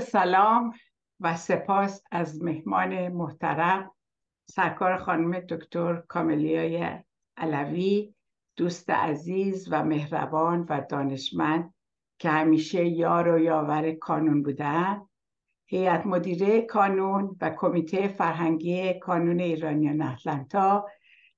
سلام و سپاس از مهمان محترم سرکار خانم دکتر کاملیای علوی دوست عزیز و مهربان و دانشمند که همیشه یار و یاور کانون بودن هیئت مدیره کانون و کمیته فرهنگی کانون ایرانیان اطلانتا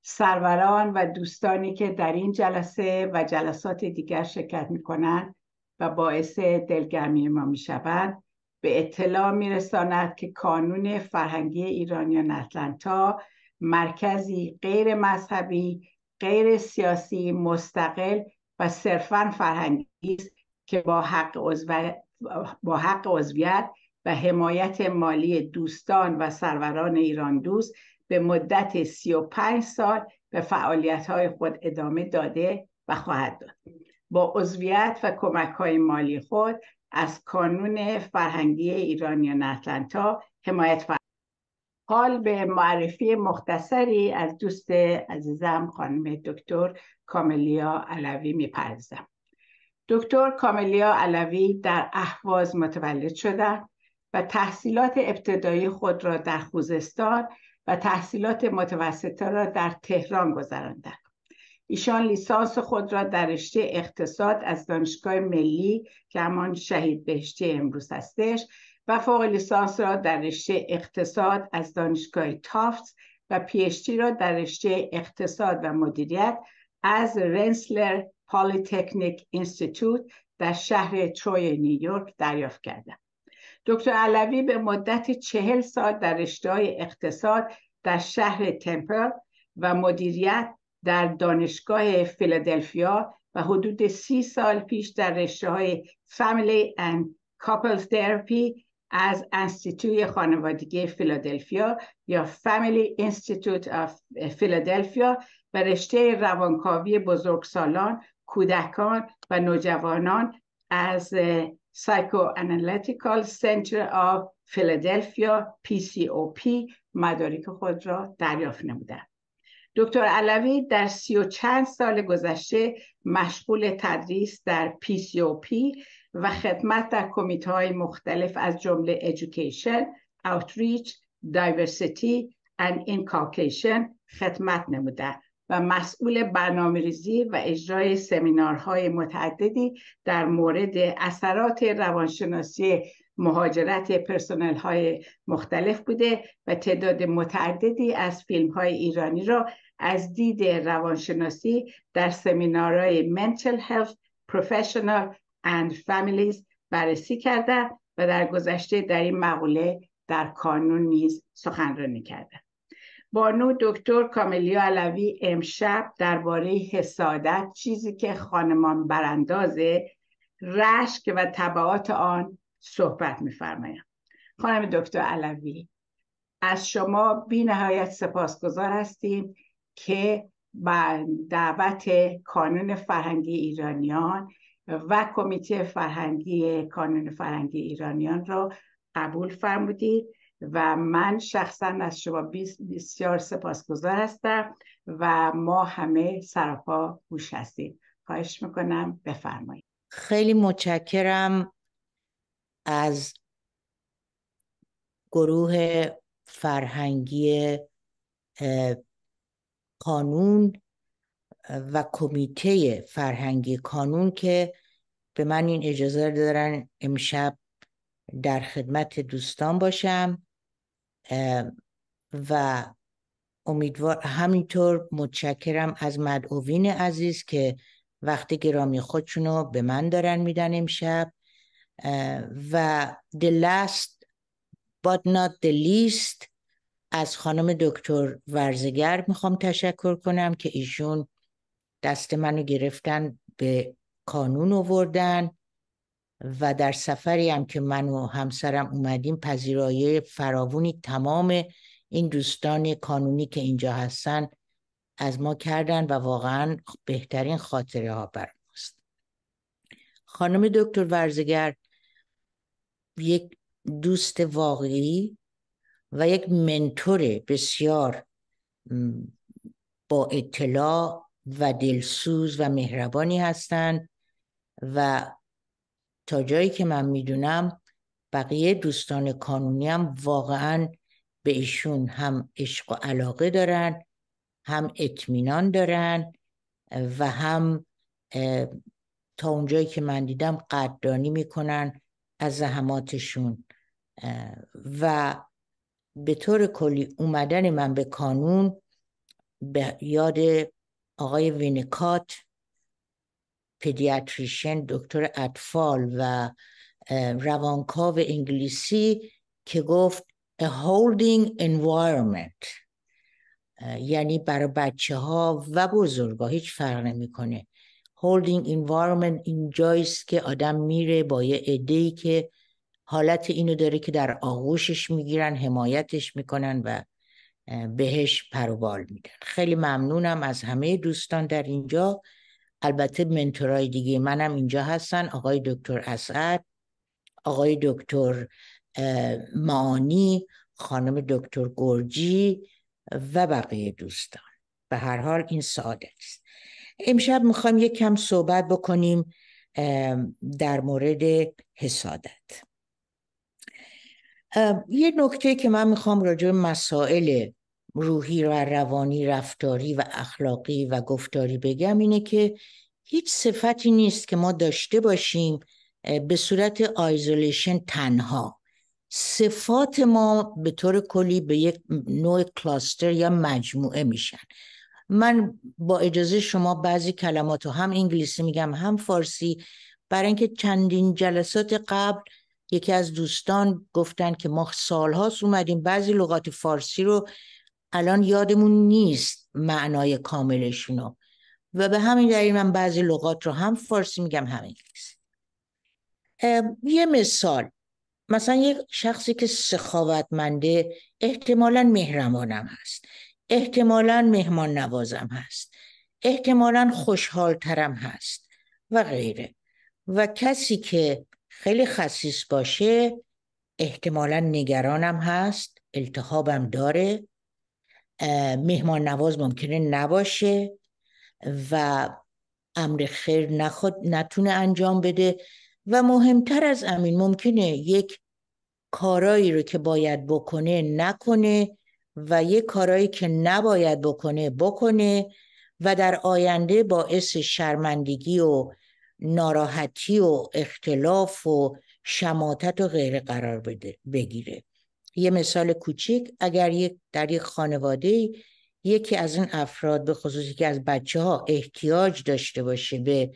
سروران و دوستانی که در این جلسه و جلسات دیگر شرکت می کنند و باعث دلگرمی ما می شوند به اطلاع میرساند که کانون فرهنگی ایرانیان اتلانتا مرکزی غیر مذهبی غیر سیاسی مستقل و صرفا فرهنگی است که با حق, با حق عضویت و حمایت مالی دوستان و سروران ایران دوست به مدت 35 سال به فعالیت خود ادامه داده و خواهد داد. با عضویت و کمک های مالی خود از کانون فرهنگی ایرانیان اتلانتا حمایت فرهنگی حال به معرفی مختصری از دوست عزیزم خانم دکتر کاملیا علوی میپردازم دکتر کاملیا علوی در احواز متولد شدند و تحصیلات ابتدایی خود را در خوزستان و تحصیلات متوسطه را در تهران گذراندند ایشان لیسانس خود را در رشته اقتصاد از دانشگاه ملی که همان شهید بهشتی امروز هستش و فوق لیسانس را در رشته اقتصاد از دانشگاه تافت و پیشتی را در رشته اقتصاد و مدیریت از رنسلر پالیتکنیک اینستیتوت در شهر تروی نیویورک دریافت کردم دکتر علوی به مدت چهل سال در رشته اقتصاد در شهر تمپل و مدیریت در دانشگاه فیلادلفیا و حدود سی سال پیش در رشته های Family and Couples Therapy از انستیتوی خانوادگی فیلادلفیا یا Family Institute of Philadelphia و رشته روانکاوی بزرگسالان، کودکان و نوجوانان از Psychoanalytical Center of Philadelphia PCOP مدارک خود را دریافت نمودند. دکتر علوی در سی و چند سال گذشته مشغول تدریس در پی سی او پی و خدمت در کمیته های مختلف از جمله Education, Outreach, Diversity and Inculcation خدمت نموده و مسئول برنامه ریزی و اجرای سمینارهای متعددی در مورد اثرات روانشناسی مهاجرت پرسنل های مختلف بوده و تعداد متعددی از فیلم های ایرانی را از دید روانشناسی در سمینارهای Mental Health Professional and Families بررسی کرده و در گذشته در این مقوله در کانون نیز سخنرانی کرده بانو دکتر کاملیا علوی امشب درباره حسادت چیزی که خانمان براندازه رشک و طبعات آن صحبت میفرمایم خانم دکتر علوی از شما بی نهایت سپاسگزار هستیم که با دعوت کانون فرهنگی ایرانیان و کمیته فرهنگی کانون فرهنگی ایرانیان را قبول فرمودید و من شخصا از شما بسیار سپاسگزار هستم و ما همه سراپا گوش هستیم خواهش میکنم بفرمایید خیلی متشکرم از گروه فرهنگی قانون و کمیته فرهنگی کانون که به من این اجازه دارن امشب در خدمت دوستان باشم و امیدوار همینطور متشکرم از مدعوین عزیز که وقت گرامی خودشونو به من دارن میدن امشب و The Last But Not The Least از خانم دکتر ورزگر میخوام تشکر کنم که ایشون دست منو گرفتن به کانون آوردن و در سفری هم که من و همسرم اومدیم پذیرایی فراوونی تمام این دوستان کانونی که اینجا هستن از ما کردن و واقعا بهترین خاطره ها بر ماست خانم دکتر ورزگر یک دوست واقعی و یک منتور بسیار با اطلاع و دلسوز و مهربانی هستند و تا جایی که من میدونم بقیه دوستان کانونی هم واقعا به ایشون هم عشق و علاقه دارن هم اطمینان دارن و هم تا اونجایی که من دیدم قدردانی میکنن از زحماتشون و به طور کلی اومدن من به کانون به یاد آقای وینکات پدیاتریشن دکتر اطفال و روانکاو انگلیسی که گفت a holding environment یعنی برای بچه ها و بزرگها هیچ فرق نمیکنه holding environment اینجایست که آدم میره با یه ای که حالت اینو داره که در آغوشش میگیرن حمایتش میکنن و بهش پروبال میدن خیلی ممنونم از همه دوستان در اینجا البته منتورای دیگه منم اینجا هستن آقای دکتر اسعد آقای دکتر معانی خانم دکتر گرجی و بقیه دوستان به هر حال این سعادت است امشب میخوایم یک کم صحبت بکنیم در مورد حسادت یه نکته که من میخوام راجع مسائل روحی و روانی رفتاری و اخلاقی و گفتاری بگم اینه که هیچ صفتی نیست که ما داشته باشیم به صورت آیزولیشن تنها صفات ما به طور کلی به یک نوع کلاستر یا مجموعه میشن من با اجازه شما بعضی کلمات رو هم انگلیسی میگم هم فارسی برای اینکه چندین جلسات قبل یکی از دوستان گفتن که ما هاست اومدیم بعضی لغات فارسی رو الان یادمون نیست معنای کاملشون و به همین دلیل من بعضی لغات رو هم فارسی میگم هم انگلیسی یه مثال مثلا یک شخصی که سخاوتمنده احتمالا مهرمانم هست احتمالا مهمان نوازم هست احتمالا خوشحالترم هست و غیره و کسی که خیلی خصیص باشه احتمالا نگرانم هست التحابم داره مهمان نواز ممکنه نباشه و امر خیر نخود نتونه انجام بده و مهمتر از امین ممکنه یک کارایی رو که باید بکنه نکنه و یه کارایی که نباید بکنه بکنه و در آینده باعث شرمندگی و ناراحتی و اختلاف و شماتت و غیره قرار بده بگیره یه مثال کوچیک اگر یک در یک خانواده یکی از این افراد به خصوصی که از بچه ها احتیاج داشته باشه به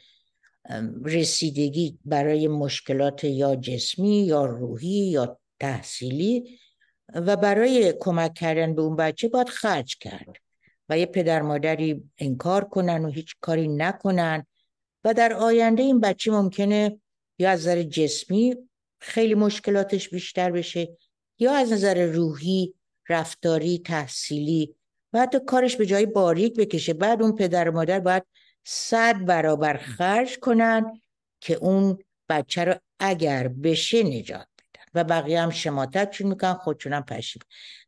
رسیدگی برای مشکلات یا جسمی یا روحی یا تحصیلی و برای کمک کردن به اون بچه باید خرج کرد و یه پدر مادری انکار کنن و هیچ کاری نکنن و در آینده این بچه ممکنه یا از نظر جسمی خیلی مشکلاتش بیشتر بشه یا از نظر روحی رفتاری تحصیلی و حتی کارش به جای باریک بکشه بعد اون پدر و مادر باید صد برابر خرج کنن که اون بچه رو اگر بشه نجات و بقیه هم شماتت چون میکنن خودشونم پشیم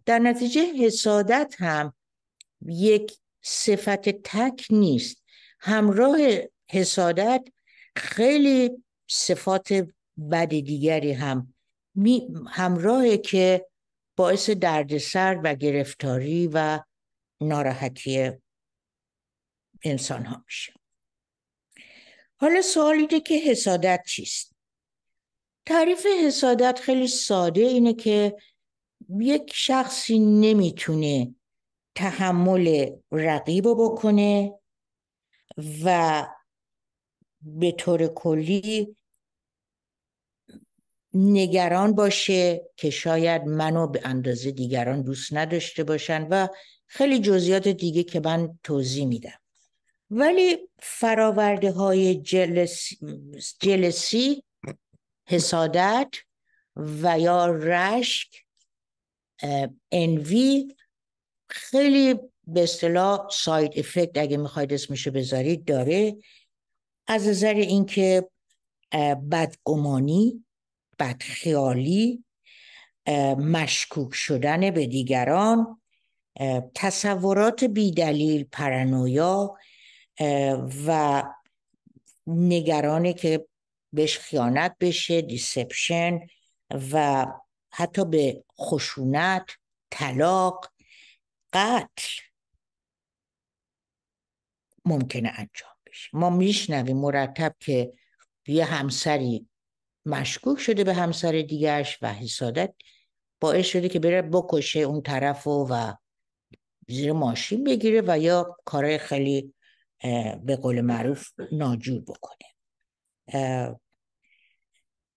در نتیجه حسادت هم یک صفت تک نیست همراه حسادت خیلی صفات بد دیگری هم می که باعث دردسر و گرفتاری و ناراحتی انسان ها میشه حالا سوال اینه که حسادت چیست تعریف حسادت خیلی ساده اینه که یک شخصی نمیتونه تحمل رقیب رو بکنه و به طور کلی نگران باشه که شاید منو به اندازه دیگران دوست نداشته باشن و خیلی جزئیات دیگه که من توضیح میدم ولی فراورده های جلسی حسادت و یا رشک انوی خیلی به اصطلاح ساید افکت اگه میخواید اسمشو بذارید داره از نظر اینکه بدگمانی بدخیالی مشکوک شدن به دیگران تصورات بیدلیل پرانویا و نگرانه که بهش خیانت بشه دیسپشن و حتی به خشونت طلاق قتل ممکنه انجام بشه ما میشنویم مرتب که یه همسری مشکوک شده به همسر دیگرش و حسادت باعث شده که بره بکشه اون طرف و, و زیر ماشین بگیره و یا کارهای خیلی به قول معروف ناجور بکنه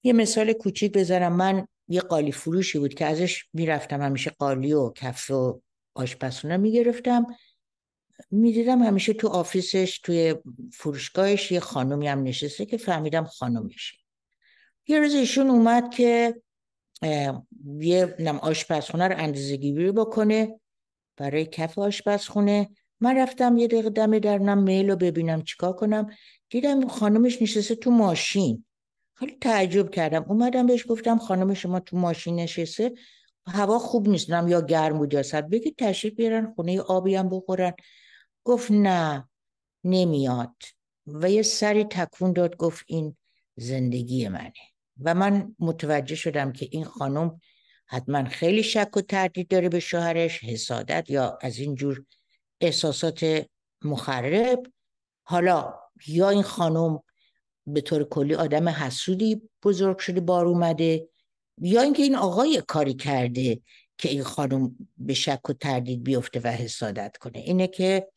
یه مثال کوچیک بذارم من یه قالی فروشی بود که ازش میرفتم همیشه قالی و کف و آشپزخونه میگرفتم میدیدم همیشه تو آفیسش توی فروشگاهش یه خانومی هم نشسته که فهمیدم خانومشه یه روز ایشون اومد که یه نم آشپزخونه رو گیری بکنه برای کف آشپزخونه من رفتم یه دقیقه دم درنم میل رو ببینم چیکار کنم دیدم خانومش نشسته تو ماشین خیلی تعجب کردم اومدم بهش گفتم خانم شما تو ماشین نشسته هوا خوب نیست یا گرم بود یا بگید تشریف بیارن خونه آبی بخورن گفت نه نمیاد و یه سری تکون داد گفت این زندگی منه و من متوجه شدم که این خانم حتما خیلی شک و تردید داره به شوهرش حسادت یا از این جور احساسات مخرب حالا یا این خانم به طور کلی آدم حسودی بزرگ شده بار اومده یا اینکه این آقای کاری کرده که این خانم به شک و تردید بیفته و حسادت کنه اینه که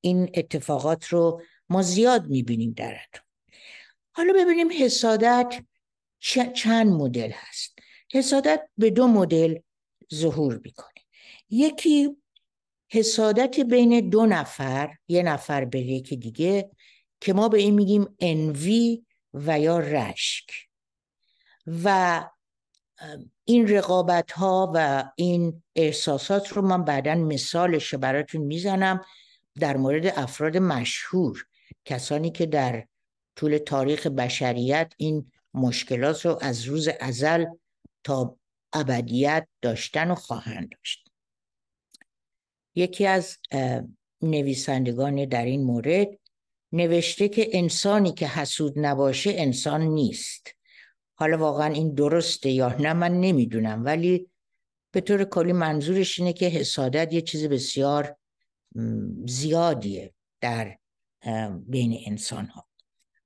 این اتفاقات رو ما زیاد میبینیم در حالا ببینیم حسادت چند مدل هست حسادت به دو مدل ظهور میکنه یکی حسادت بین دو نفر یه نفر به یکی دیگه که ما به این میگیم انوی و یا رشک و این رقابت ها و این احساسات رو من بعدا مثالش براتون میزنم در مورد افراد مشهور کسانی که در طول تاریخ بشریت این مشکلات رو از روز ازل تا ابدیت داشتن و خواهند داشت یکی از نویسندگان در این مورد نوشته که انسانی که حسود نباشه انسان نیست حالا واقعا این درسته یا نه من نمیدونم ولی به طور کلی منظورش اینه که حسادت یه چیز بسیار زیادیه در بین انسان ها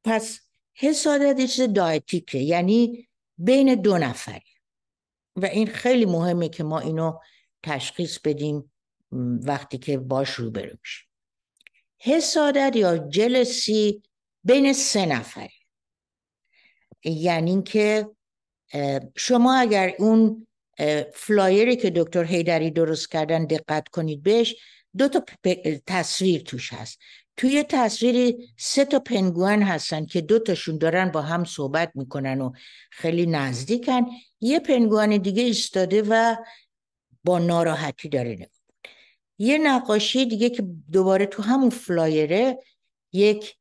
پس حسادت یه چیز دایتیکه یعنی بین دو نفر و این خیلی مهمه که ما اینو تشخیص بدیم وقتی که باش رو میشیم حسادت یا جلسی بین سه نفره یعنی که شما اگر اون فلایری که دکتر هیدری درست کردن دقت کنید بهش دو تا تصویر توش هست توی تصویری سه تا پنگوان هستن که دو تاشون دارن با هم صحبت میکنن و خیلی نزدیکن یه پنگوان دیگه ایستاده و با ناراحتی داره نگاه یه نقاشی دیگه که دوباره تو همون فلایره یک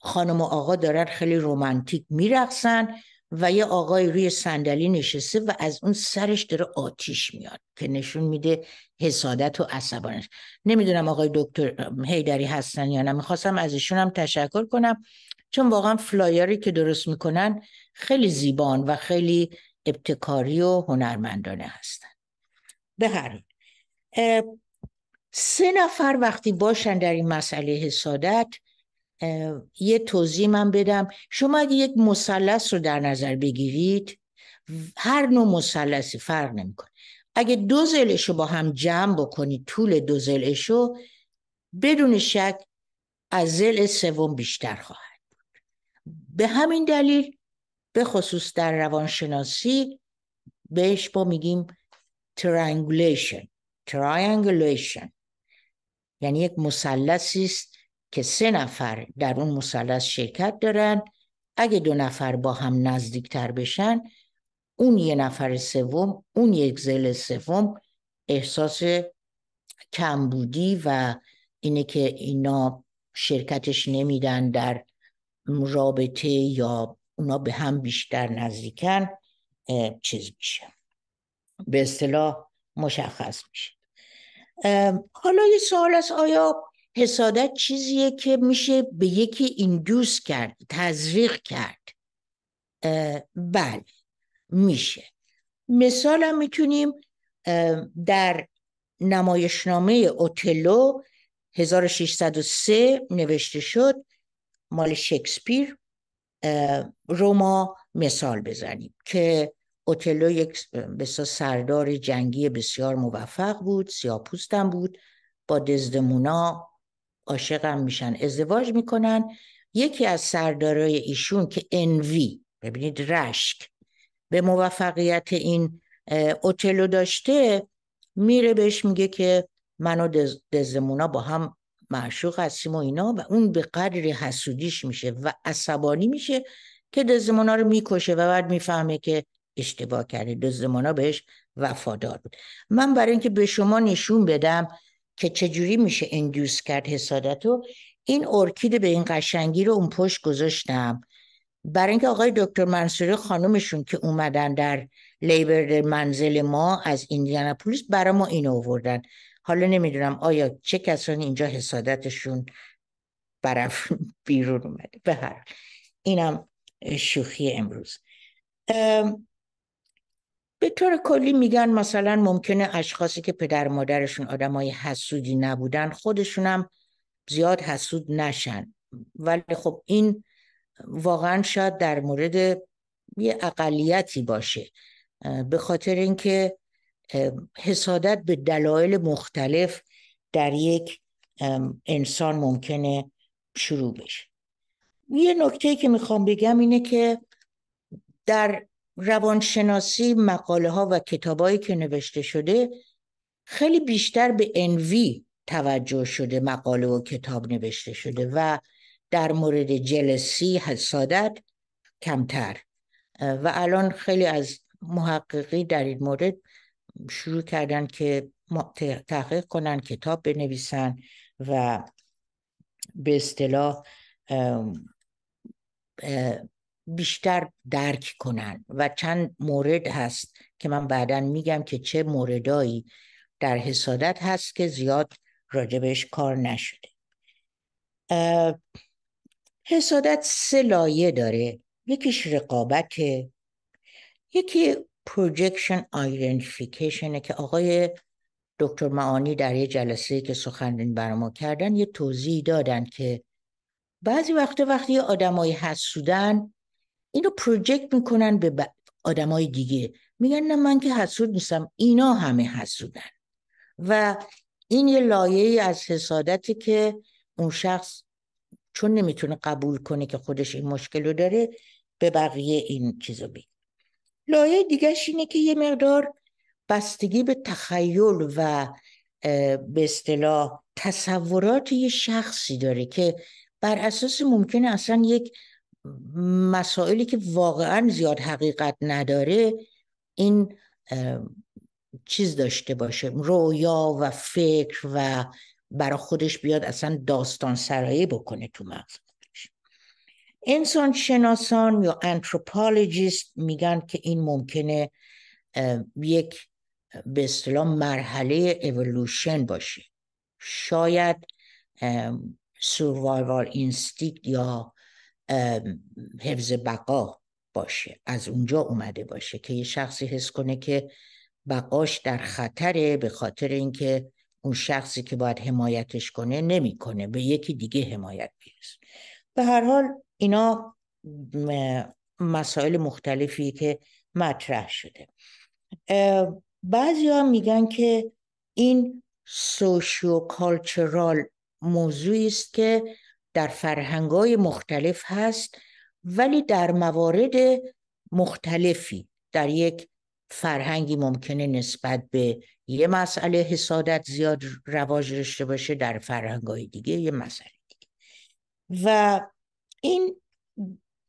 خانم و آقا دارن خیلی رومانتیک میرقصن و یه آقای روی صندلی نشسته و از اون سرش داره آتیش میاد که نشون میده حسادت و عصبانش نمیدونم آقای دکتر هیدری هستن یا نه میخواستم از تشکر کنم چون واقعا فلایری که درست میکنن خیلی زیبان و خیلی ابتکاری و هنرمندانه هستن به هر سه نفر وقتی باشن در این مسئله حسادت یه توضیح من بدم شما اگه یک مثلث رو در نظر بگیرید هر نوع مثلثی فرق نمیکنه اگه دو زلش رو با هم جمع بکنید طول دو زلش رو بدون شک از زل سوم بیشتر خواهد بود به همین دلیل به خصوص در روانشناسی بهش با میگیم ترانگولیشن ترانگولیشن یعنی یک مثلثی است که سه نفر در اون مثلث شرکت دارن اگه دو نفر با هم نزدیکتر بشن اون یه نفر سوم اون یک زل سوم احساس کمبودی و اینه که اینا شرکتش نمیدن در رابطه یا اونا به هم بیشتر نزدیکن چیز میشه به اصطلاح مشخص میشه حالا یه سوال است آیا حسادت چیزیه که میشه به یکی ایندوس کرد تزریق کرد بله میشه مثال هم میتونیم در نمایشنامه اوتلو 1603 نوشته شد مال شکسپیر رو ما مثال بزنیم که اوتلو یک سردار جنگی بسیار موفق بود سیاپوستم بود با دزدمونا عاشقم میشن ازدواج میکنن یکی از سردارای ایشون که انوی ببینید رشک به موفقیت این اوتلو داشته میره بهش میگه که من و دزدمونا با هم معشوق هستیم و اینا و اون به قدر حسودیش میشه و عصبانی میشه که دزدمونا رو میکشه و بعد میفهمه که اشتباه کرده ها بهش وفادار بود من برای اینکه به شما نشون بدم که چجوری میشه اندیوس کرد حسادت رو این ارکید به این قشنگی رو اون پشت گذاشتم برای اینکه آقای دکتر منصوری خانومشون که اومدن در لیبر منزل ما از پولیس برای ما اینو آوردن حالا نمیدونم آیا چه کسانی اینجا حسادتشون برف بیرون اومده به هر اینم شوخی امروز به طور کلی میگن مثلا ممکنه اشخاصی که پدر مادرشون آدمای حسودی نبودن خودشونم زیاد حسود نشن ولی خب این واقعا شاید در مورد یه اقلیتی باشه به خاطر اینکه حسادت به دلایل مختلف در یک انسان ممکنه شروع بشه یه نکته که میخوام بگم اینه که در روانشناسی مقاله ها و کتابایی که نوشته شده خیلی بیشتر به انوی توجه شده مقاله و کتاب نوشته شده و در مورد جلسی حسادت کمتر و الان خیلی از محققی در این مورد شروع کردن که تحقیق کنن کتاب بنویسن و به اصطلاح بیشتر درک کنن و چند مورد هست که من بعدا میگم که چه موردایی در حسادت هست که زیاد راجبش کار نشده حسادت سه لایه داره یکیش رقابت یکی پروژکشن آیدنتیفیکیشن که آقای دکتر معانی در یه جلسه که سخنرانی بر ما کردن یه توضیح دادن که بعضی وقت وقتی آدمایی حسودن اینو پروژکت میکنن به آدمای دیگه میگن نه من که حسود نیستم اینا همه حسودن و این یه لایه از حسادتی که اون شخص چون نمیتونه قبول کنه که خودش این مشکل رو داره به بقیه این چیز رو لایه دیگه اینه که یه مقدار بستگی به تخیل و به اصطلاح تصورات یه شخصی داره که بر اساس ممکنه اصلا یک مسائلی که واقعا زیاد حقیقت نداره این چیز داشته باشه رویا و فکر و برا خودش بیاد اصلا داستان سرایی بکنه تو مغز خودش انسان شناسان یا انتروپالوجیست میگن که این ممکنه یک به اصطلاح مرحله اولوشن باشه شاید سوروایوال اینستیکت یا حفظ بقا باشه از اونجا اومده باشه که یه شخصی حس کنه که بقاش در خطره به خاطر اینکه اون شخصی که باید حمایتش کنه نمیکنه به یکی دیگه حمایت میرسه به هر حال اینا مسائل مختلفی که مطرح شده بعضی ها میگن که این سوشیو کالچرال موضوعی است که در فرهنگای مختلف هست ولی در موارد مختلفی در یک فرهنگی ممکنه نسبت به یه مسئله حسادت زیاد رواج داشته باشه در فرهنگای دیگه یه مسئله دیگه و این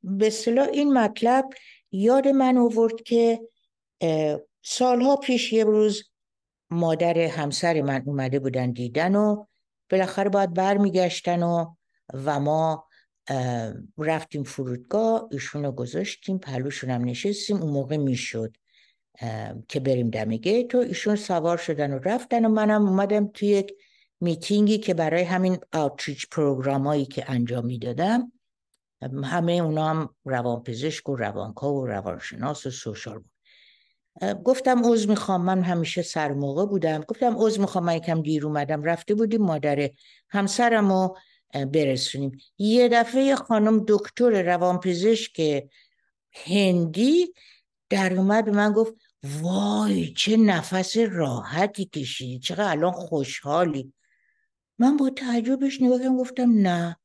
به صلاح این مطلب یاد من آورد که سالها پیش یه روز مادر همسر من اومده بودن دیدن و بالاخره باید برمیگشتن و و ما رفتیم فرودگاه ایشون رو گذاشتیم پلوشون هم نشستیم اون موقع میشد که بریم دم گیت و ایشون سوار شدن و رفتن و منم اومدم توی یک میتینگی که برای همین آوتریچ پروگرامایی که انجام میدادم همه اونا هم روانپزشک و روانکاو و روانشناس و سوشال بود گفتم اوز میخوام من همیشه سر بودم گفتم عوض میخوام من یکم دیر اومدم رفته بودیم مادر همسرم و برسونیم یه دفعه خانم دکتر روانپزشک هندی در اومد به من گفت وای چه نفس راحتی کشیدی چقدر الان خوشحالی من با تعجبش نگاه گفتم نه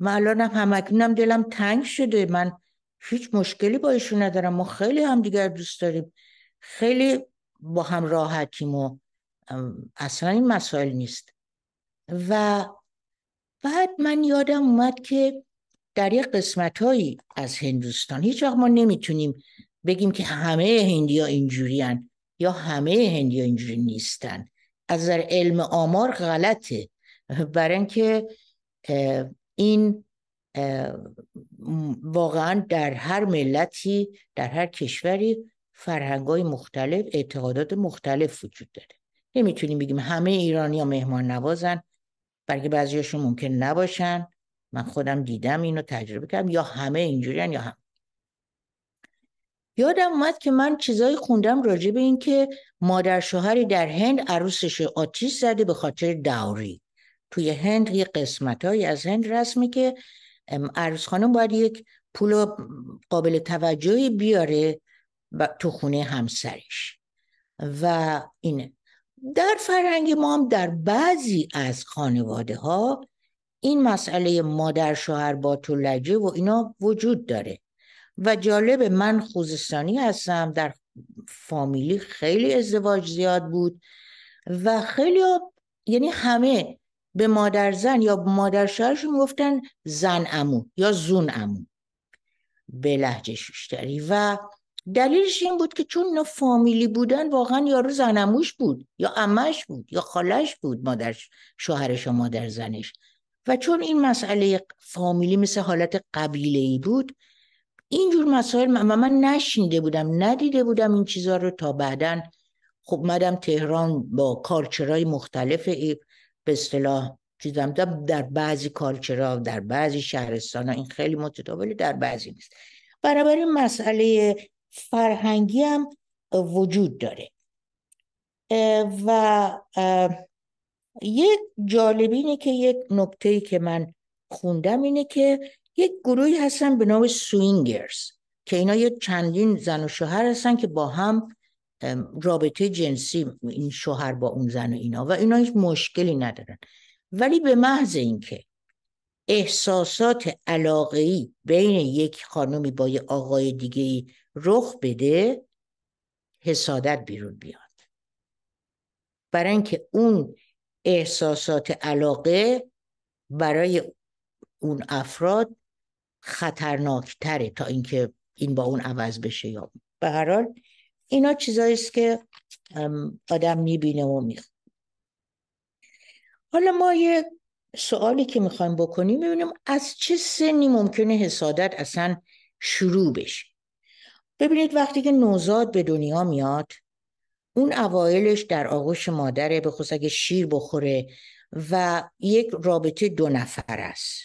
من هم همکنونم دلم تنگ شده من هیچ مشکلی با ایشون ندارم ما خیلی دیگر دوست داریم خیلی با هم راحتیم و اصلا این مسائل نیست و بعد من یادم اومد که در یک قسمت هایی از هندوستان هیچ وقت ما نمیتونیم بگیم که همه هندیا اینجوری یا همه ها اینجوری نیستن از نظر علم آمار غلطه برای اینکه این واقعا در هر ملتی در هر کشوری های مختلف اعتقادات مختلف وجود داره نمیتونیم بگیم همه ایرانی ها مهمان نوازن برای بعضیشون ممکن نباشن من خودم دیدم اینو تجربه کردم یا همه اینجوریان یا هم یادم اومد که من چیزایی خوندم راجع به این که مادر شوهری در هند عروسش آتیش زده به خاطر داوری توی هند یه قسمت از هند رسمی که عروس خانم باید یک پول قابل توجهی بیاره تو خونه همسرش و اینه در فرهنگ ما هم در بعضی از خانواده ها این مسئله مادر شوهر با تو و اینا وجود داره و جالب من خوزستانی هستم در فامیلی خیلی ازدواج زیاد بود و خیلی یعنی همه به مادر زن یا مادر شوهرشون گفتن زن امو یا زون امو به لحجه شوشتری و دلیلش این بود که چون اینا فامیلی بودن واقعا یارو زنموش بود یا امش بود یا خالش بود مادر شوهرش و مادر زنش و چون این مسئله فامیلی مثل حالت قبیله ای بود اینجور مسائل من, من نشینده بودم ندیده بودم این چیزها رو تا بعدا خب مدم تهران با کارچرای مختلف به اصطلاح چیزم در بعضی کارچرا در بعضی شهرستان ها این خیلی متداول در بعضی نیست برابر مسئله فرهنگی هم وجود داره و یک جالب اینه که یک نکته که من خوندم اینه که یک گروهی هستن به نام سوینگرز که اینا یه چندین زن و شوهر هستن که با هم رابطه جنسی این شوهر با اون زن و اینا و اینا هیچ مشکلی ندارن ولی به محض اینکه احساسات ای بین یک خانمی با یه آقای دیگه رخ بده حسادت بیرون بیاد برای اینکه اون احساسات علاقه برای اون افراد خطرناکتره تا اینکه این با اون عوض بشه یا به هر حال اینا چیزایی است که آدم میبینه و میخواد حالا ما یه سوالی که میخوایم بکنیم ببینیم از چه سنی ممکنه حسادت اصلا شروع بشه ببینید وقتی که نوزاد به دنیا میاد اون اوایلش در آغوش مادره به خصوص اگه شیر بخوره و یک رابطه دو نفر است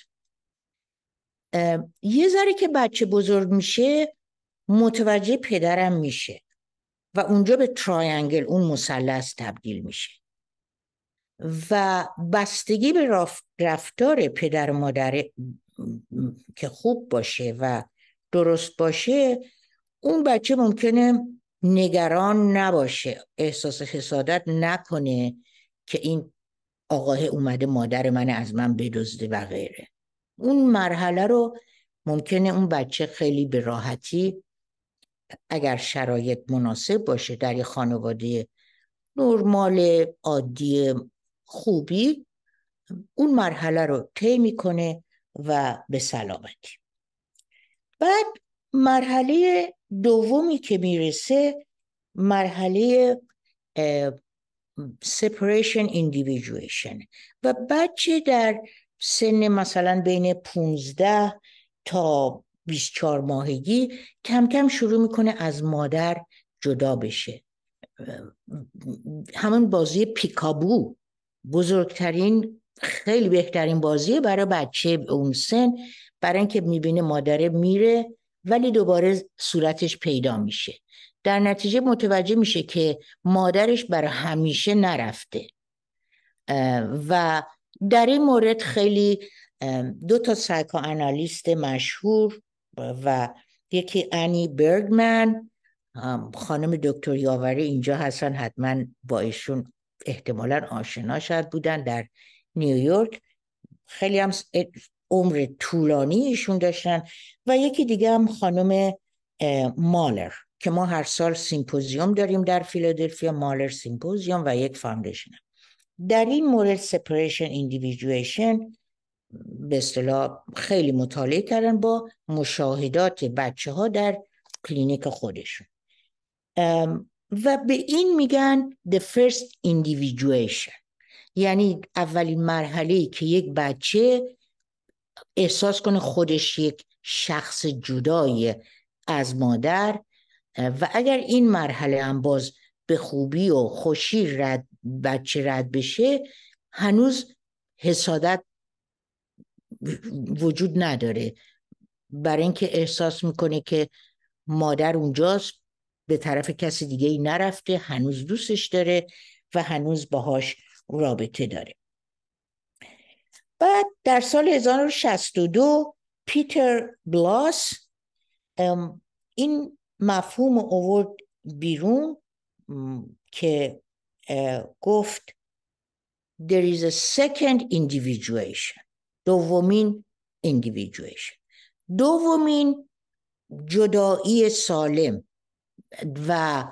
یه ذره که بچه بزرگ میشه متوجه پدرم میشه و اونجا به تراینگل اون مثلث تبدیل میشه و بستگی به رفتار پدر و مادر که خوب باشه و درست باشه اون بچه ممکنه نگران نباشه احساس حسادت نکنه که این آقاه اومده مادر من از من بدزده و غیره اون مرحله رو ممکنه اون بچه خیلی به راحتی اگر شرایط مناسب باشه در خانواده نرمال عادی خوبی اون مرحله رو طی میکنه و به سلامتی بعد مرحله دومی که میرسه مرحله سپریشن individuation و بچه در سن مثلا بین 15 تا 24 ماهگی کم کم شروع میکنه از مادر جدا بشه همون بازی پیکابو بزرگترین خیلی بهترین بازیه برای بچه اون سن برای اینکه میبینه مادره میره ولی دوباره صورتش پیدا میشه در نتیجه متوجه میشه که مادرش برای همیشه نرفته و در این مورد خیلی دو تا سایکوانالیست مشهور و یکی انی برگمن خانم دکتر یاوری اینجا هستن حتما با ایشون احتمالا آشنا شد بودن در نیویورک خیلی هم عمر طولانی ایشون داشتن و یکی دیگه هم خانم مالر که ما هر سال سیمپوزیوم داریم در فیلادلفیا مالر سیمپوزیوم و یک فاندیشن در این مورد سپریشن اندیویجویشن به اصطلاح خیلی مطالعه کردن با مشاهدات بچه ها در کلینیک خودشون و به این میگن the first individuation یعنی اولین مرحله که یک بچه احساس کنه خودش یک شخص جدای از مادر و اگر این مرحله هم باز به خوبی و خوشی رد بچه رد بشه هنوز حسادت وجود نداره برای اینکه احساس میکنه که مادر اونجاست به طرف کسی دیگه ای نرفته هنوز دوستش داره و هنوز باهاش رابطه داره بعد در سال 1962 پیتر بلاس این مفهوم اوورد بیرون که گفت there is a second individuation دومین individuation دومین جدایی سالم و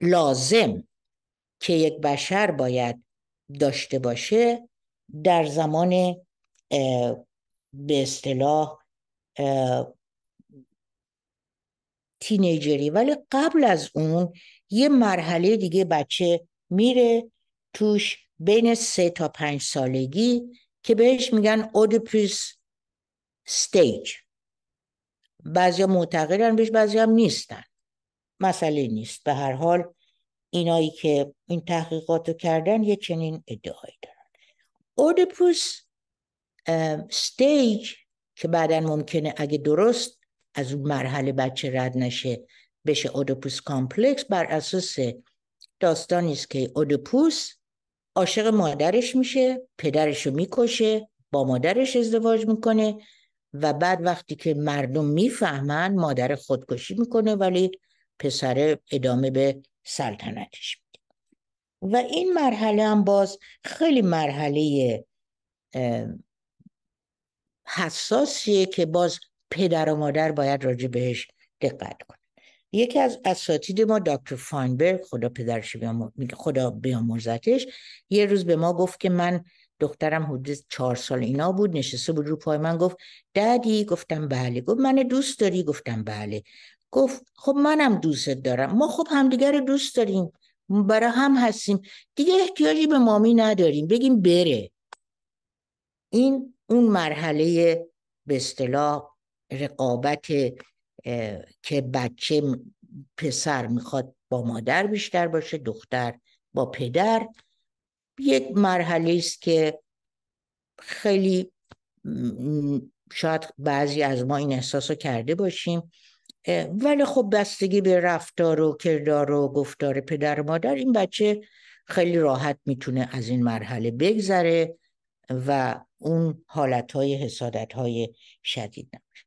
لازم که یک بشر باید داشته باشه در زمان به اصطلاح تینیجری ولی قبل از اون یه مرحله دیگه بچه میره توش بین سه تا پنج سالگی که بهش میگن اودپریس ستیج بعضی معتقدن بهش بعضی هم نیستن مسئله نیست به هر حال اینایی که این تحقیقات رو کردن یه چنین ادعایی دارن اودپوس ستیج که بعدا ممکنه اگه درست از اون مرحله بچه رد نشه بشه اودپوس کامپلکس بر اساس داستانی است که اودپوس عاشق مادرش میشه پدرش رو میکشه با مادرش ازدواج میکنه و بعد وقتی که مردم میفهمن مادر خودکشی میکنه ولی پسره ادامه به سلطنتش میده و این مرحله هم باز خیلی مرحله حساسیه که باز پدر و مادر باید راجع بهش دقت کنه یکی از اساتید ما دکتر فاینبرگ خدا پدرش خدا بیامرزتش یه روز به ما گفت که من دخترم حدود چهار سال اینا بود نشسته بود رو پای من گفت ددی گفتم بله گفت من دوست داری گفتم بله گفت خب منم دوست دارم ما خب همدیگر رو دوست داریم برای هم هستیم دیگه احتیاجی به مامی نداریم بگیم بره این اون مرحله به اصطلاح رقابت که بچه پسر میخواد با مادر بیشتر باشه دختر با پدر یک مرحله است که خیلی شاید بعضی از ما این احساس رو کرده باشیم ولی خب بستگی به رفتار و کردار و گفتار پدر مادر این بچه خیلی راحت میتونه از این مرحله بگذره و اون های حالت حسادت های شدید نمیشه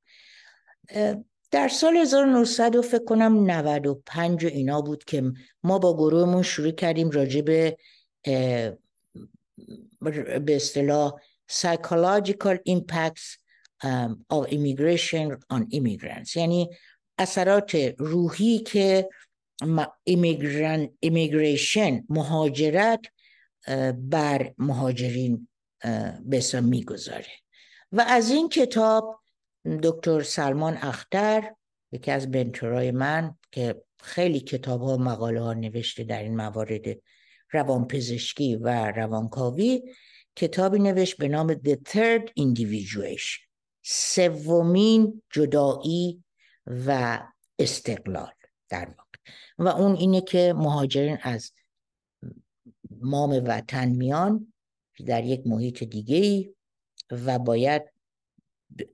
در سال 1900 فکر کنم 95 و اینا بود که ما با گروهمون شروع کردیم راجع به به اصطلاح psychological impacts of immigration on immigrants یعنی اثرات روحی که امیگریشن مهاجرت بر مهاجرین به میگذاره و از این کتاب دکتر سلمان اختر یکی از بنتورای من که خیلی کتاب ها و مقاله ها نوشته در این موارد روانپزشکی و روانکاوی کتابی نوشت به نام The Third Individuation سومین جدایی و استقلال در واقع و اون اینه که مهاجرین از مام وطن میان در یک محیط دیگه ای و باید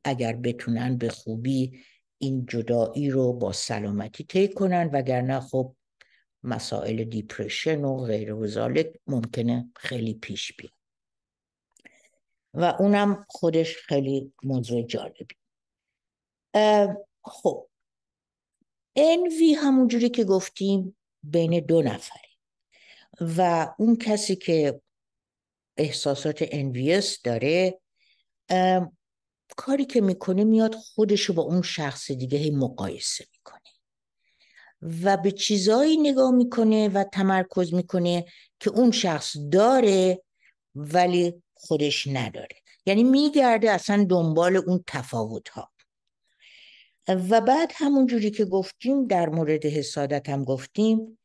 اگر بتونن به خوبی این جدایی رو با سلامتی طی کنن وگرنه خب مسائل دیپرشن و غیر و ممکنه خیلی پیش بیاد و اونم خودش خیلی موضوع جالبی خب انوی همونجوری که گفتیم بین دو نفره و اون کسی که احساسات انویس داره کاری که میکنه میاد خودشو با اون شخص دیگه مقایسه میکنه و به چیزایی نگاه میکنه و تمرکز میکنه که اون شخص داره ولی خودش نداره یعنی میگرده اصلا دنبال اون تفاوت ها و بعد همون جوری که گفتیم در مورد حسادت هم گفتیم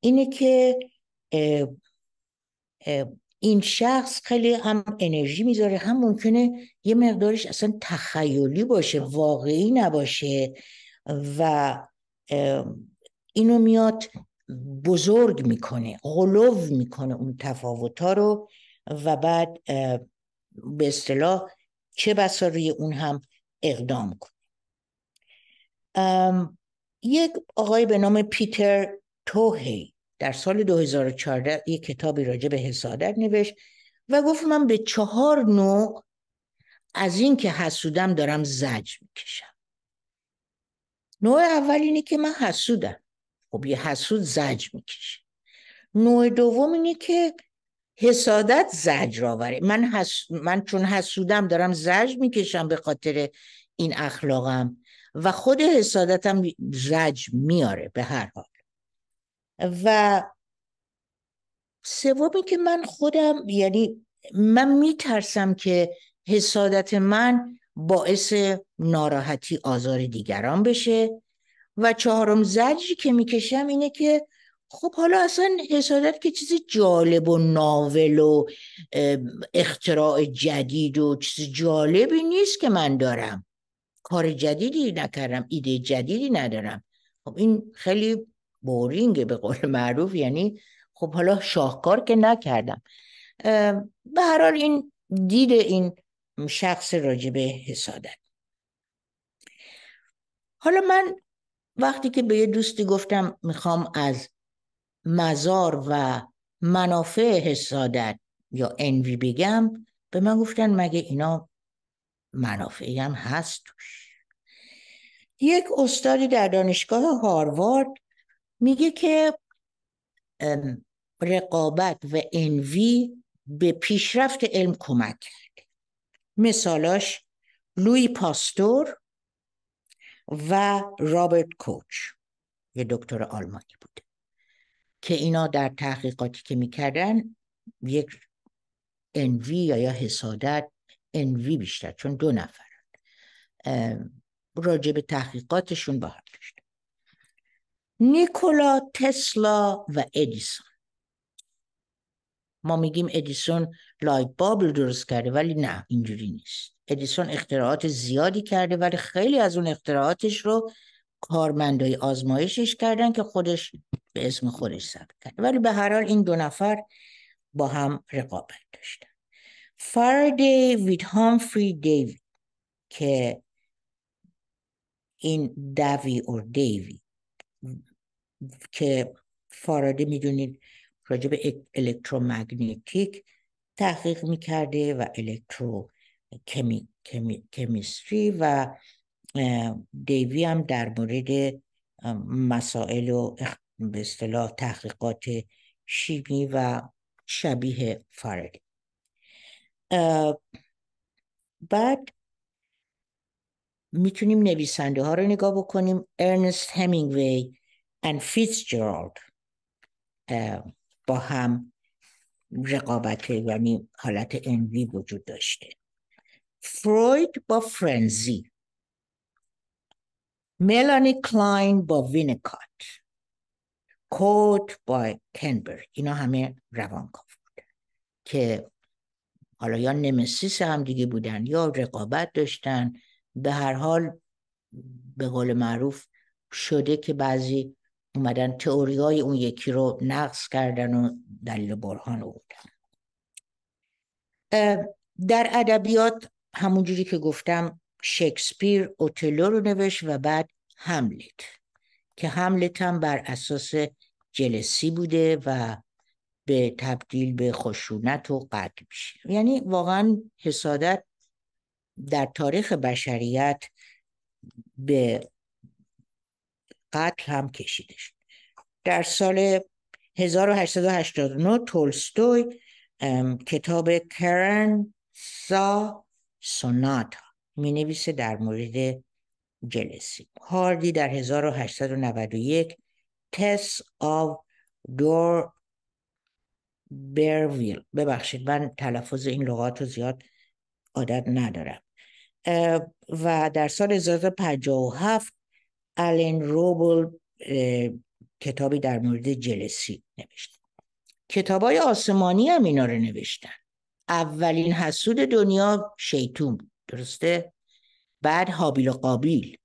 اینه که این شخص خیلی هم انرژی میذاره هم ممکنه یه مقدارش اصلا تخیلی باشه واقعی نباشه و اینو میاد بزرگ میکنه غلو میکنه اون تفاوت رو و بعد به اصطلاح چه بسا روی اون هم اقدام کنه یک آقای به نام پیتر توهی در سال 2014 یک کتابی راجع به حسادت نوشت و گفت من به چهار نوع از این که حسودم دارم زج میکشم نوع اول اینه که من حسودم خب یه حسود زج میکشه نوع دوم اینه که حسادت زج آوره. من, من چون حسودم دارم زج میکشم به خاطر این اخلاقم و خود حسادتم رج میاره به هر حال و سومی که من خودم یعنی من میترسم که حسادت من باعث ناراحتی آزار دیگران بشه و چهارم زجی که میکشم اینه که خب حالا اصلا حسادت که چیز جالب و ناول و اختراع جدید و چیز جالبی نیست که من دارم کار جدیدی نکردم ایده جدیدی ندارم خب این خیلی بورینگه به قول معروف یعنی خب حالا شاهکار که نکردم به هر حال این دید این شخص راجبه حسادت حالا من وقتی که به یه دوستی گفتم میخوام از مزار و منافع حسادت یا انوی بگم به من گفتن مگه اینا منافعی هم هست توش یک استادی در دانشگاه هاروارد میگه که رقابت و انوی به پیشرفت علم کمک کرده. مثالاش لوی پاستور و رابرت کوچ یه دکتر آلمانی بوده که اینا در تحقیقاتی که میکردن یک انوی یا یا حسادت انوی بیشتر چون دو نفرن راجع به تحقیقاتشون با هم داشتن نیکولا تسلا و ادیسون ما میگیم ادیسون لایت بابل درست کرده ولی نه اینجوری نیست ادیسون اختراعات زیادی کرده ولی خیلی از اون اختراعاتش رو کارمندای آزمایشش کردن که خودش به اسم خودش ثبت کرده ولی به هر حال این دو نفر با هم رقابت داشتن فاردی وید هامفری دیوید که این دوی اور دیوی که فارادی میدونید راجب به الکترومگنتیک تحقیق میکرده و الکترو و دیوی هم در مورد مسائل و به اصطلاح تحقیقات شیمی و شبیه فارادی بعد میتونیم نویسنده ها رو نگاه بکنیم ارنست همینگوی و فیتزجرالد با هم رقابت یعنی حالت انوی وجود داشته فروید با فرنزی ملانی کلاین با وینکات کوت با کنبر اینا همه روانکاو بودن که حالا یا نمسیس هم دیگه بودن یا رقابت داشتن به هر حال به قول معروف شده که بعضی اومدن های اون یکی رو نقص کردن و دلیل برهان آوردن در ادبیات همونجوری که گفتم شکسپیر اوتلو رو نوشت و بعد هملت که هملت هم بر اساس جلسی بوده و به تبدیل به خشونت و قتل میشه یعنی واقعا حسادت در تاریخ بشریت به قتل هم کشیده شد در سال 1889 تولستوی کتاب کرن سا سوناتا می نویسه در مورد جلسی هاردی در 1891 تس آف دور برویل ببخشید من تلفظ این لغات رو زیاد عادت ندارم و در سال 1957 آلن روبل کتابی در مورد جلسی نوشت کتابای آسمانی هم اینا رو نوشتن اولین حسود دنیا شیطون بود درسته بعد حابیل و قابیل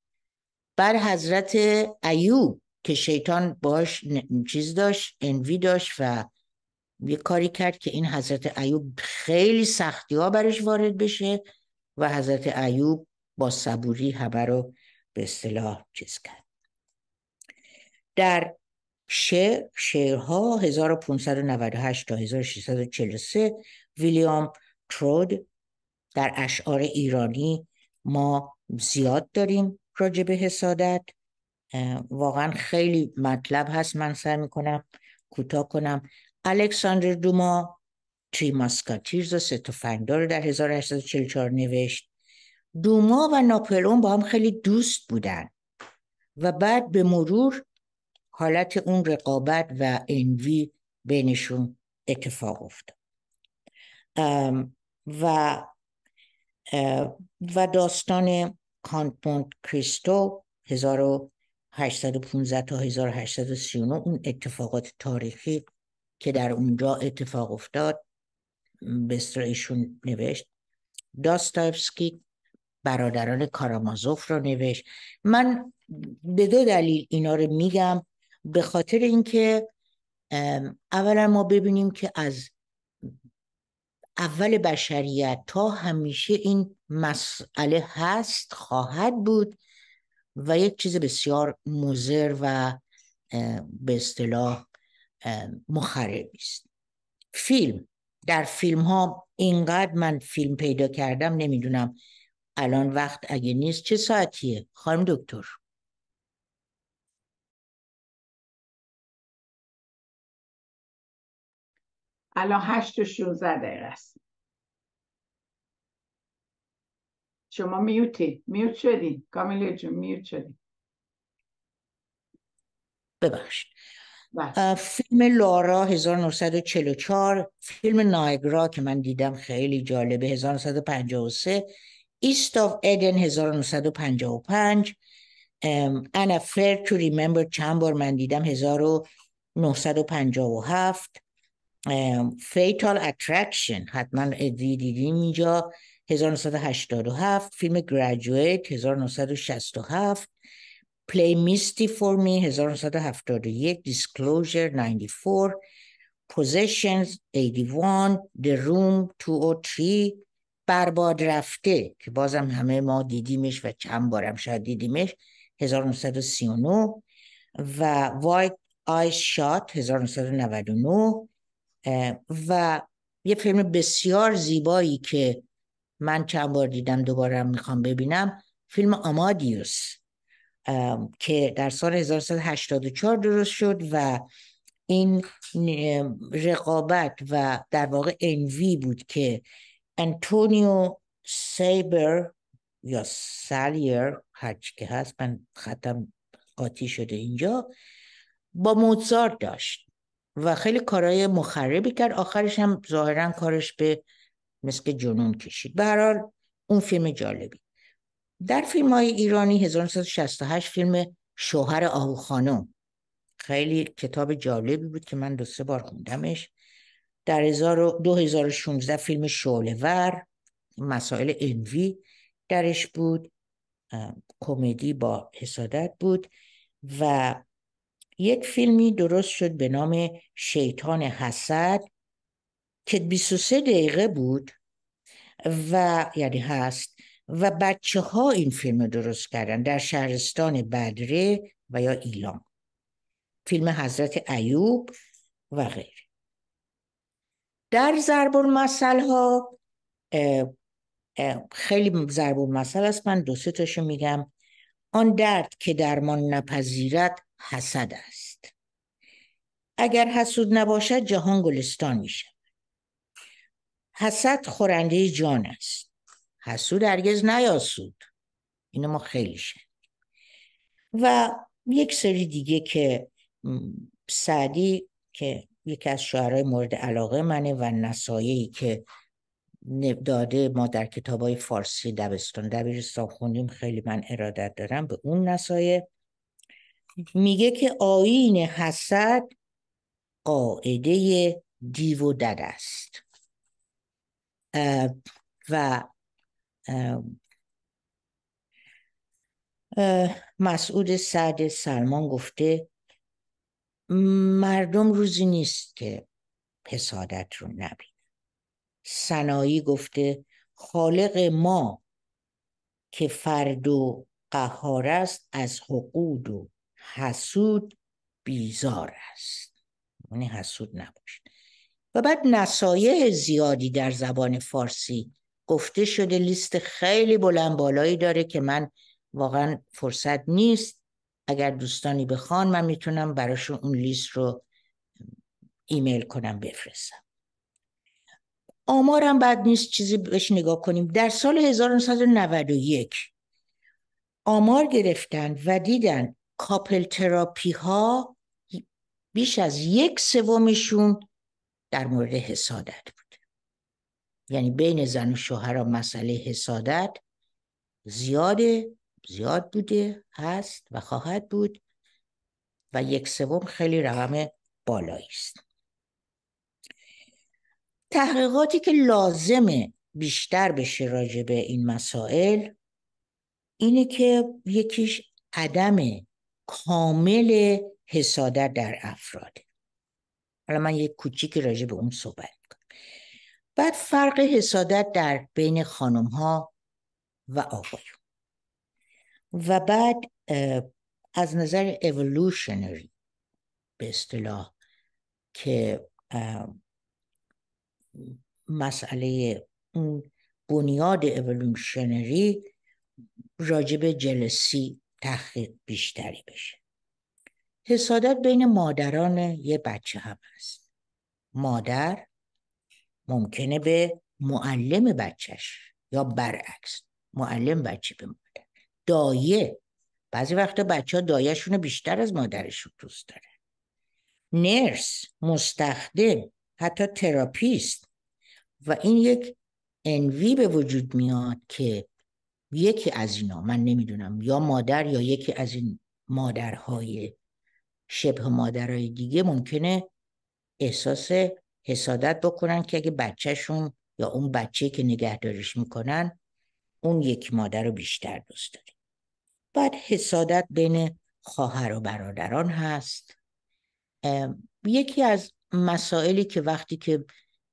بعد حضرت ایوب که شیطان باش چیز داشت انوی داشت و یه کاری کرد که این حضرت ایوب خیلی سختی ها برش وارد بشه و حضرت ایوب با صبوری همه رو به اصطلاح چیز کرد در شعر شعرها 1598 تا 1643 ویلیام ترود در اشعار ایرانی ما زیاد داریم راجع به حسادت واقعا خیلی مطلب هست من سعی میکنم کوتاه کنم الکساندر دوما توی ماسکاتیرز و رو در 1844 نوشت دوما و ناپلون با هم خیلی دوست بودن و بعد به مرور حالت اون رقابت و انوی بینشون اتفاق افتاد و و داستان کانت کریستو 1815 تا 1839 اون اتفاقات تاریخی که در اونجا اتفاق افتاد به ایشون نوشت داستایفسکی برادران کارامازوف رو نوشت من به دو دلیل اینا رو میگم به خاطر اینکه اولا ما ببینیم که از اول بشریت تا همیشه این مسئله هست خواهد بود و یک چیز بسیار مزر و به اصطلاح مخربی است فیلم در فیلم ها اینقدر من فیلم پیدا کردم نمیدونم الان وقت اگه نیست چه ساعتیه خانم دکتر الان هشت و شونزه دقیقه است شما میوتی میوت شدی کامیلی جون میوت شدی ببخشید بله. فیلم لارا 1944 فیلم نایگرا که من دیدم خیلی جالبه 1953 ایست آف ایدن 1955 انا فر تو ریممبر چند بار من دیدم 1957 فیتال اترکشن حتما ادوی دیدیم اینجا 1987 فیلم گراجویت 1967 Play میستی فور می 1971 Disclosure 94 پوزیشنز 81 The Room 203 برباد رفته که بازم همه ما دیدیمش و چند بارم شاید دیدیمش 1939 و وایت آیس شات 1999 و یه فیلم بسیار زیبایی که من چند بار دیدم دوباره هم میخوام ببینم فیلم آمادیوس که در سال 1984 درست شد و این رقابت و در واقع انوی بود که انتونیو سیبر یا سالیر هرچی که هست من ختم قاطی شده اینجا با موتزار داشت و خیلی کارهای مخربی کرد آخرش هم ظاهرا کارش به مثل جنون کشید به اون فیلم جالبی در فیلم های ایرانی 1968 فیلم شوهر آهو خانم خیلی کتاب جالبی بود که من دو سه بار خوندمش در 2016 فیلم شولور مسائل انوی درش بود کمدی با حسادت بود و یک فیلمی درست شد به نام شیطان حسد که 23 دقیقه بود و یعنی هست و بچه ها این فیلم رو درست کردن در شهرستان بدره و یا ایلام فیلم حضرت ایوب و غیره در ضرب المثل ها خیلی ضرب المثل است من دو سه میگم آن درد که درمان نپذیرد حسد است اگر حسود نباشد جهان گلستان میشه حسد خورنده جان است حسود هرگز نیاسود اینو ما خیلی شد و یک سری دیگه که سعدی که یکی از شعرهای مورد علاقه منه و نسایهی که داده ما در کتاب های فارسی دبستان دبیرستان خوندیم خیلی من ارادت دارم به اون نسایه میگه که آین حسد قاعده دیو و دد است و مسعود سعد سلمان گفته مردم روزی نیست که حسادت رو نبینن سنایی گفته خالق ما که فرد و قهار است از حقود و حسود بیزار است یعنی حسود نباشید. و بعد نصایح زیادی در زبان فارسی گفته شده لیست خیلی بلند بالایی داره که من واقعا فرصت نیست اگر دوستانی بخوان من میتونم براشون اون لیست رو ایمیل کنم بفرستم آمارم بعد نیست چیزی بهش نگاه کنیم در سال 1991 آمار گرفتن و دیدن کاپل تراپی ها بیش از یک سومشون در مورد حسادت بود یعنی بین زن و شوهر مسئله حسادت زیاده زیاد بوده هست و خواهد بود و یک سوم خیلی رقم بالایی است تحقیقاتی که لازمه بیشتر بشه راجع به این مسائل اینه که یکیش عدم کامل حسادت در افراد حالا من یک کوچیکی راجع به اون صحبت بعد فرق حسادت در بین خانم ها و آقایون و بعد از نظر اولوشنری به اصطلاح که مسئله اون بنیاد اولوشنری راجب جلسی تحقیق بیشتری بشه حسادت بین مادران یه بچه هم هست مادر ممکنه به معلم بچهش یا برعکس معلم بچه به مادر دایه بعضی وقتا بچه ها دایهشون بیشتر از مادرشون دوست داره نرس مستخدم حتی تراپیست و این یک انوی به وجود میاد که یکی از اینا من نمیدونم یا مادر یا یکی از این مادرهای شبه مادرهای دیگه ممکنه احساس حسادت بکنن که اگه بچهشون یا اون بچه که نگهداریش میکنن اون یک مادر رو بیشتر دوست داره بعد حسادت بین خواهر و برادران هست یکی از مسائلی که وقتی که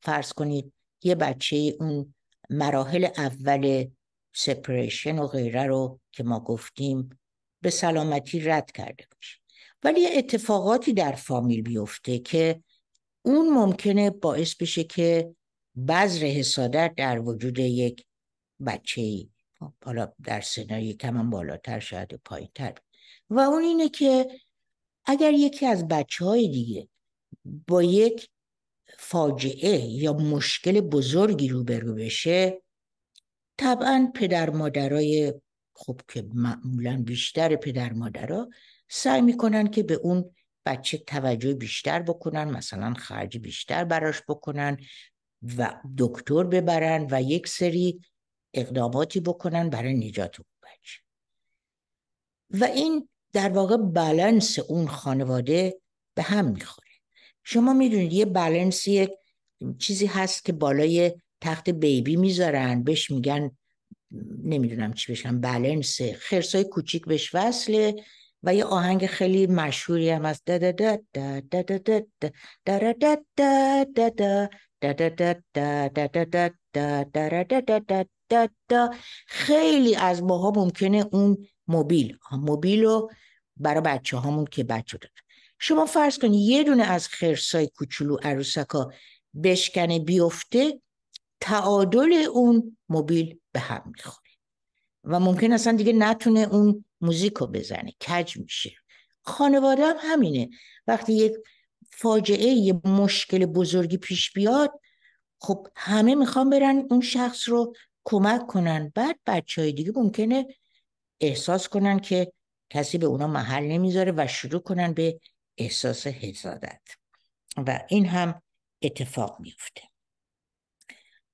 فرض کنید یه بچه اون مراحل اول سپریشن و غیره رو که ما گفتیم به سلامتی رد کرده باشه ولی اتفاقاتی در فامیل بیفته که اون ممکنه باعث بشه که بذر حسادت در وجود یک بچه حالا در سنای کم بالاتر شاید پایین تر و اون اینه که اگر یکی از بچه های دیگه با یک فاجعه یا مشکل بزرگی روبرو بشه طبعا پدر مادرای خب که معمولا بیشتر پدر مادرها سعی میکنن که به اون بچه توجه بیشتر بکنن مثلا خرج بیشتر براش بکنن و دکتر ببرن و یک سری اقداماتی بکنن برای نجات اون بچه و این در واقع بلنس اون خانواده به هم میخوره شما میدونید یه بالانس یک چیزی هست که بالای تخت بیبی میذارن بهش میگن نمیدونم چی بشن بلنس خرسای کوچیک بهش وصله و یه آهنگ خیلی مشهوری هم از خیلی از ماها ممکنه اون موبیل موبیل رو برای بچه هامون که بچه داد شما فرض کنید یه دونه از خرسای کوچولو عروسکا بشکنه بیفته تعادل اون موبیل به هم میخوره و ممکن اصلا دیگه نتونه اون موزیک رو بزنه کج میشه خانواده هم همینه وقتی یک فاجعه یه مشکل بزرگی پیش بیاد خب همه میخوان برن اون شخص رو کمک کنن بعد بچه های دیگه ممکنه احساس کنن که کسی به اونا محل نمیذاره و شروع کنن به احساس حسادت و این هم اتفاق میفته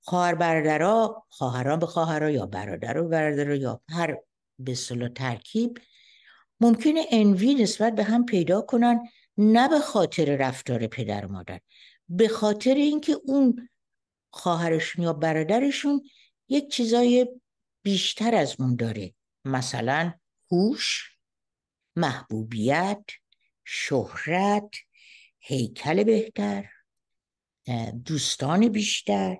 خواهر برادرها خواهران به خواهرها یا برادر و برادرها یا هر به صلاح ترکیب ممکنه انوی نسبت به هم پیدا کنن نه به خاطر رفتار پدر و مادر به خاطر اینکه اون خواهرشون یا برادرشون یک چیزای بیشتر از اون داره مثلا هوش محبوبیت شهرت هیکل بهتر دوستان بیشتر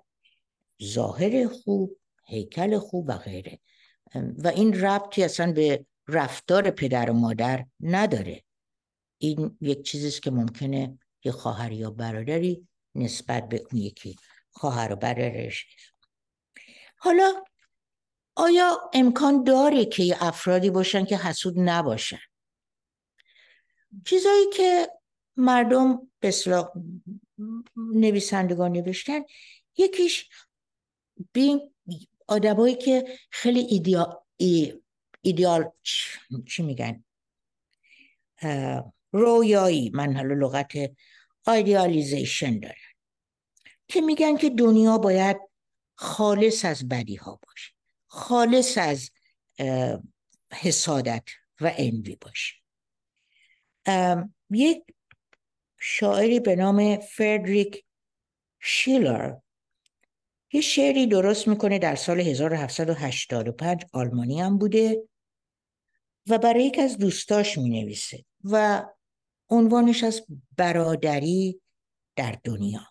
ظاهر خوب هیکل خوب و غیره و این ربطی اصلا به رفتار پدر و مادر نداره این یک چیزیست که ممکنه یه خواهر یا برادری نسبت به اون یکی خواهر و برادرش حالا آیا امکان داره که یه افرادی باشن که حسود نباشن چیزایی که مردم به نویسندگان نوشتن یکیش being آدمایی که خیلی ایدیا... ای... ایدیال چی میگن رویایی من حالا لغت ایدیالیزیشن دارن که میگن که دنیا باید خالص از بدی ها باشه خالص از حسادت و انوی باشه یک شاعری به نام فردریک شیلر یه شعری درست میکنه در سال 1785 آلمانی هم بوده و برای یکی از دوستاش مینویسه و عنوانش از برادری در دنیا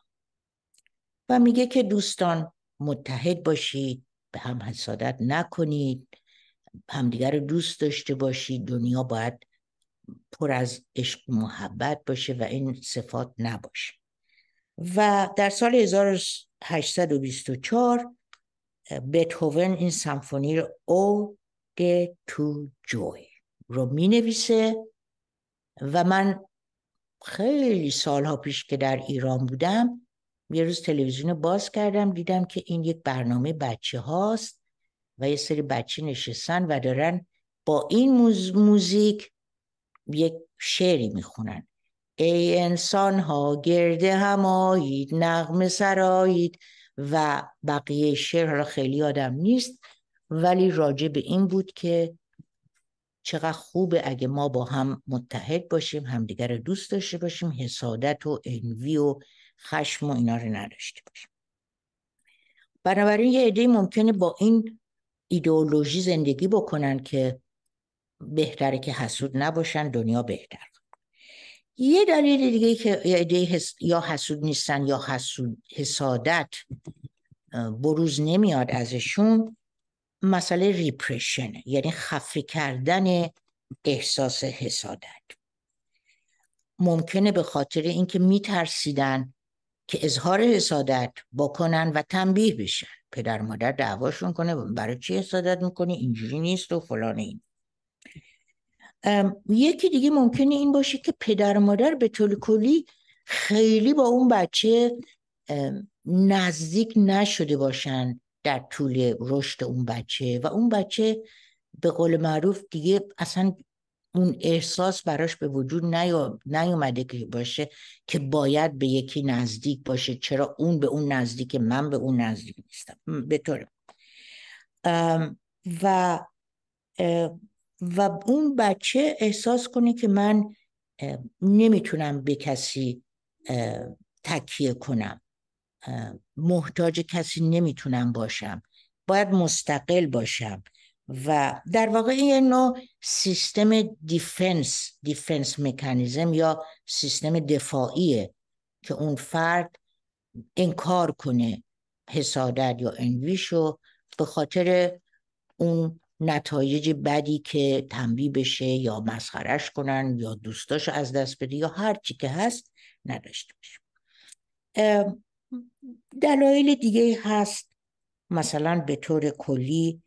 و میگه که دوستان متحد باشید به هم حسادت نکنید همدیگر رو دوست داشته باشید دنیا باید پر از عشق و محبت باشه و این صفات نباشه و در سال 824 بتهوون این سمفونی رو او تو جوی رو می نویسه و من خیلی سالها پیش که در ایران بودم یه روز تلویزیون رو باز کردم دیدم که این یک برنامه بچه هاست و یه سری بچه نشستن و دارن با این موزیک یک شعری میخونن ای انسان ها گرده هم آیید نغم سرایید و بقیه شعر را خیلی آدم نیست ولی راجع به این بود که چقدر خوبه اگه ما با هم متحد باشیم همدیگر رو دوست داشته باشیم حسادت و انوی و خشم و اینا رو نداشته باشیم بنابراین یه عده ممکنه با این ایدئولوژی زندگی بکنن که بهتره که حسود نباشن دنیا بهتر یه دلیل دیگه که ایده یا حسود نیستن یا حسود حسادت بروز نمیاد ازشون مسئله ریپرشن یعنی خفه کردن احساس حسادت ممکنه به خاطر اینکه میترسیدن که اظهار حسادت بکنن و تنبیه بشن پدر مادر دعواشون کنه برای چی حسادت میکنی اینجوری نیست و فلان این یکی دیگه ممکنه این باشه که پدر و مادر به طور کلی خیلی با اون بچه نزدیک نشده باشن در طول رشد اون بچه و اون بچه به قول معروف دیگه اصلا اون احساس براش به وجود نیومده که باشه که باید به یکی نزدیک باشه چرا اون به اون نزدیک من به اون نزدیک نیستم به طور و و اون بچه احساس کنه که من نمیتونم به کسی تکیه کنم محتاج کسی نمیتونم باشم باید مستقل باشم و در واقع این نوع سیستم دیفنس دیفنس مکانیزم یا سیستم دفاعیه که اون فرد انکار کنه حسادت یا انویشو به خاطر اون نتایج بدی که تنبیه بشه یا مسخرش کنن یا دوستاش از دست بده یا هر چی که هست نداشته باشه دلایل دیگه هست مثلا به طور کلی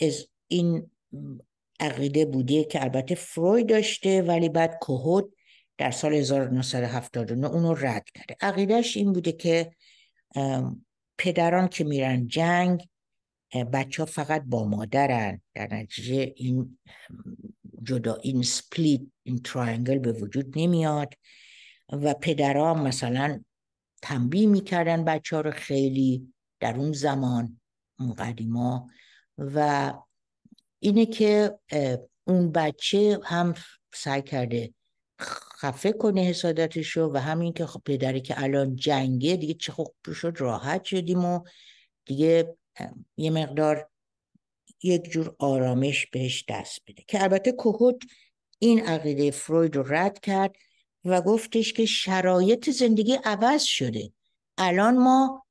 از این عقیده بوده که البته فروید داشته ولی بعد کهود در سال 1979 اونو رد کرده عقیدهش این بوده که پدران که میرن جنگ بچه ها فقط با مادرن در نتیجه این جدا این سپلیت این تراینگل به وجود نمیاد و پدرها مثلا تنبیه میکردن بچه ها رو خیلی در اون زمان اون قدیما و اینه که اون بچه هم سعی کرده خفه کنه حسادتش رو و همین که خب پدری که الان جنگه دیگه چه خوب شد راحت شدیم و دیگه یه مقدار یک جور آرامش بهش دست بده که البته کوهوت این عقیده فروید رو رد کرد و گفتش که شرایط زندگی عوض شده الان ما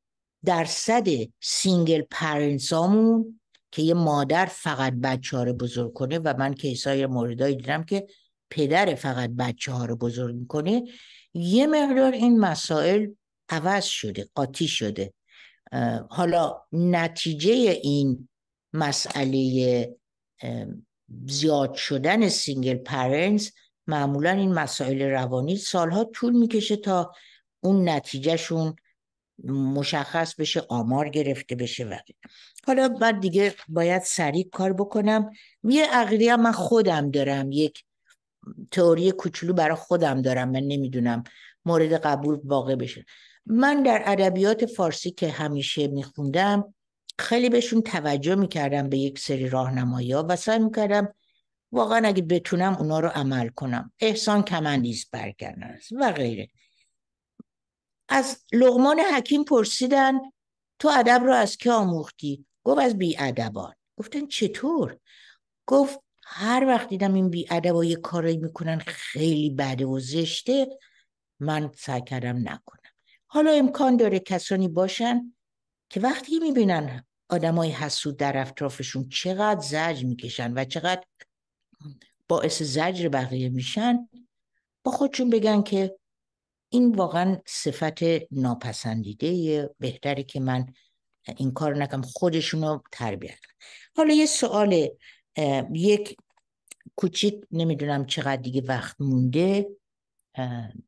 درصد سینگل پرنسامون که یه مادر فقط بچه ها رو بزرگ کنه و من کیسای موردایی دیدم که پدر فقط بچه ها رو بزرگ میکنه یه مقدار این مسائل عوض شده قاطی شده حالا نتیجه این مسئله زیاد شدن سینگل پرنس معمولا این مسائل روانی سالها طول میکشه تا اون نتیجهشون مشخص بشه آمار گرفته بشه و حالا من دیگه باید سریع کار بکنم یه عقیده من خودم دارم یک تئوری کوچولو برای خودم دارم من نمیدونم مورد قبول واقع بشه من در ادبیات فارسی که همیشه میخوندم خیلی بهشون توجه میکردم به یک سری راهنمایی ها و سعی میکردم واقعا اگه بتونم اونا رو عمل کنم احسان کمندیز برگردن است و غیره از لغمان حکیم پرسیدن تو ادب رو از که آموختی گفت از ادبان گفتن چطور گفت هر وقت دیدم این بیادبا یه کارایی میکنن خیلی بده و زشته من سعی کردم نکنم حالا امکان داره کسانی باشن که وقتی میبینن آدمای حسود در اطرافشون چقدر زجر میکشن و چقدر باعث زجر بقیه میشن با خودشون بگن که این واقعا صفت ناپسندیده بهتره که من این کار نکنم خودشون رو تربیت حالا یه سوال یک کوچیک نمیدونم چقدر دیگه وقت مونده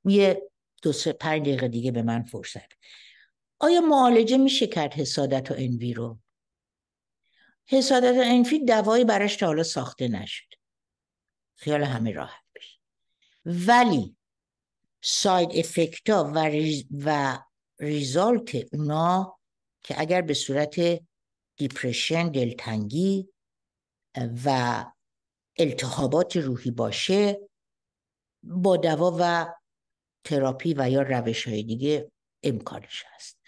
یه دو سه پنج دقیقه دیگه به من فرصت آیا معالجه میشه کرد حسادت و انوی رو حسادت و انفی دوایی براش تا حالا ساخته نشد خیال همه راحت بشه ولی ساید افکت ها و, ریز و ریزالت اونا که اگر به صورت دیپرشن دلتنگی و التحابات روحی باشه با دوا و تراپی و یا روش های دیگه امکانش هست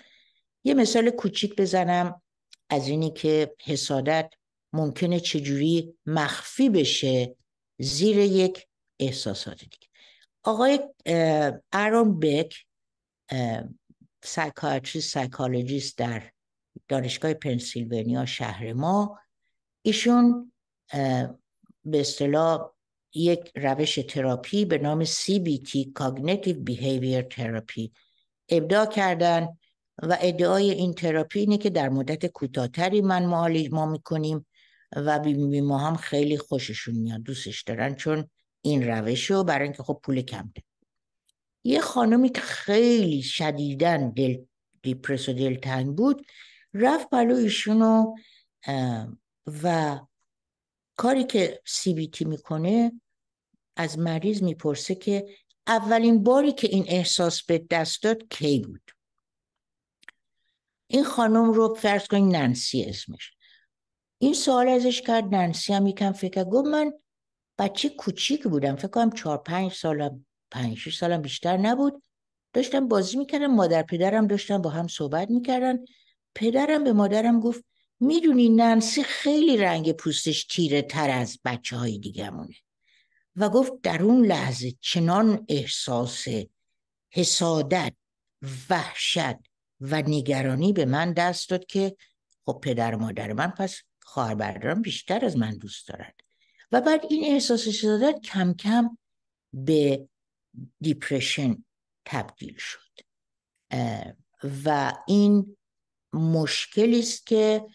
یه مثال کوچیک بزنم از اینی که حسادت ممکنه چجوری مخفی بشه زیر یک احساسات دیگه آقای ارون بک سایکاتری سایکولوژیست در دانشگاه پنسیلوانیا شهر ما ایشون به اصطلاح یک روش تراپی به نام CBT Cognitive Behavior Therapy ابداع کردن و ادعای این تراپی اینه که در مدت کوتاهتری من معالج ما میکنیم و ما هم خیلی خوششون میاد دوستش دارن چون این روش رو برای اینکه خب پول کم ده. یه خانمی که خیلی شدیدن دل دیپرس و دلتنگ بود رفت بلو ایشونو و کاری که سی بی تی میکنه از مریض میپرسه که اولین باری که این احساس به دست داد کی بود این خانم رو فرض کنید ننسی اسمش این سوال ازش کرد ننسی هم یکم فکر گفت من بچه کوچیک بودم فکر کنم چهار پنج سالم پنج شیش سالم بیشتر نبود داشتم بازی میکردم مادر پدرم داشتم با هم صحبت میکردن پدرم به مادرم گفت میدونی ننسی خیلی رنگ پوستش تیره تر از بچه های و گفت در اون لحظه چنان احساس حسادت وحشت و نگرانی به من دست داد که خب پدر و مادر من پس خواهر برادرم بیشتر از من دوست دارد و بعد این احساس حسادت کم کم به دیپریشن تبدیل شد و این مشکلی است که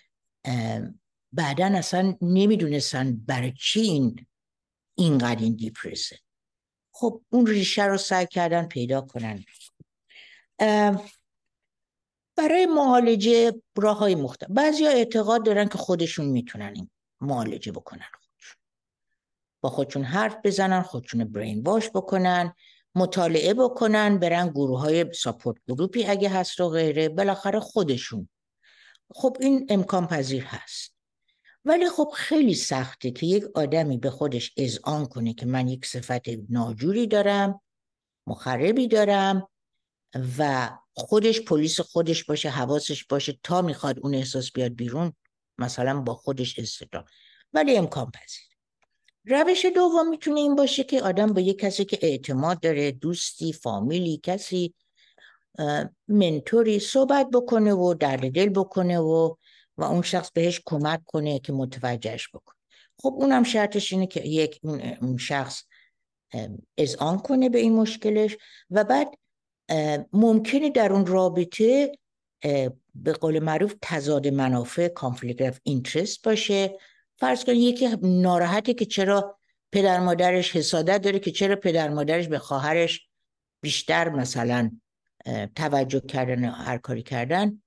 بعدا اصلا نمیدونستن برای چی این اینقدر این دیپرسه خب اون ریشه رو سعی کردن پیدا کنن برای معالجه راه های مختلف بعضی اعتقاد دارن که خودشون میتونن این معالجه بکنن خودشون با خودشون حرف بزنن خودشون برین باش بکنن مطالعه بکنن برن گروه های ساپورت گروپی اگه هست و غیره بالاخره خودشون خب این امکان پذیر هست ولی خب خیلی سخته که یک آدمی به خودش اذعان کنه که من یک صفت ناجوری دارم مخربی دارم و خودش پلیس خودش باشه حواسش باشه تا میخواد اون احساس بیاد بیرون مثلا با خودش استدام ولی امکان پذیر روش دوم میتونه این باشه که آدم با یک کسی که اعتماد داره دوستی فامیلی کسی منتوری صحبت بکنه و درد دل بکنه و و اون شخص بهش کمک کنه که متوجهش بکنه خب اونم شرطش اینه که یک اون شخص از آن کنه به این مشکلش و بعد ممکنه در اون رابطه به قول معروف تضاد منافع کانفلیکت of اینترست باشه فرض کن یکی ناراحته که چرا پدر مادرش حسادت داره که چرا پدر مادرش به خواهرش بیشتر مثلا توجه کردن هر کاری کردن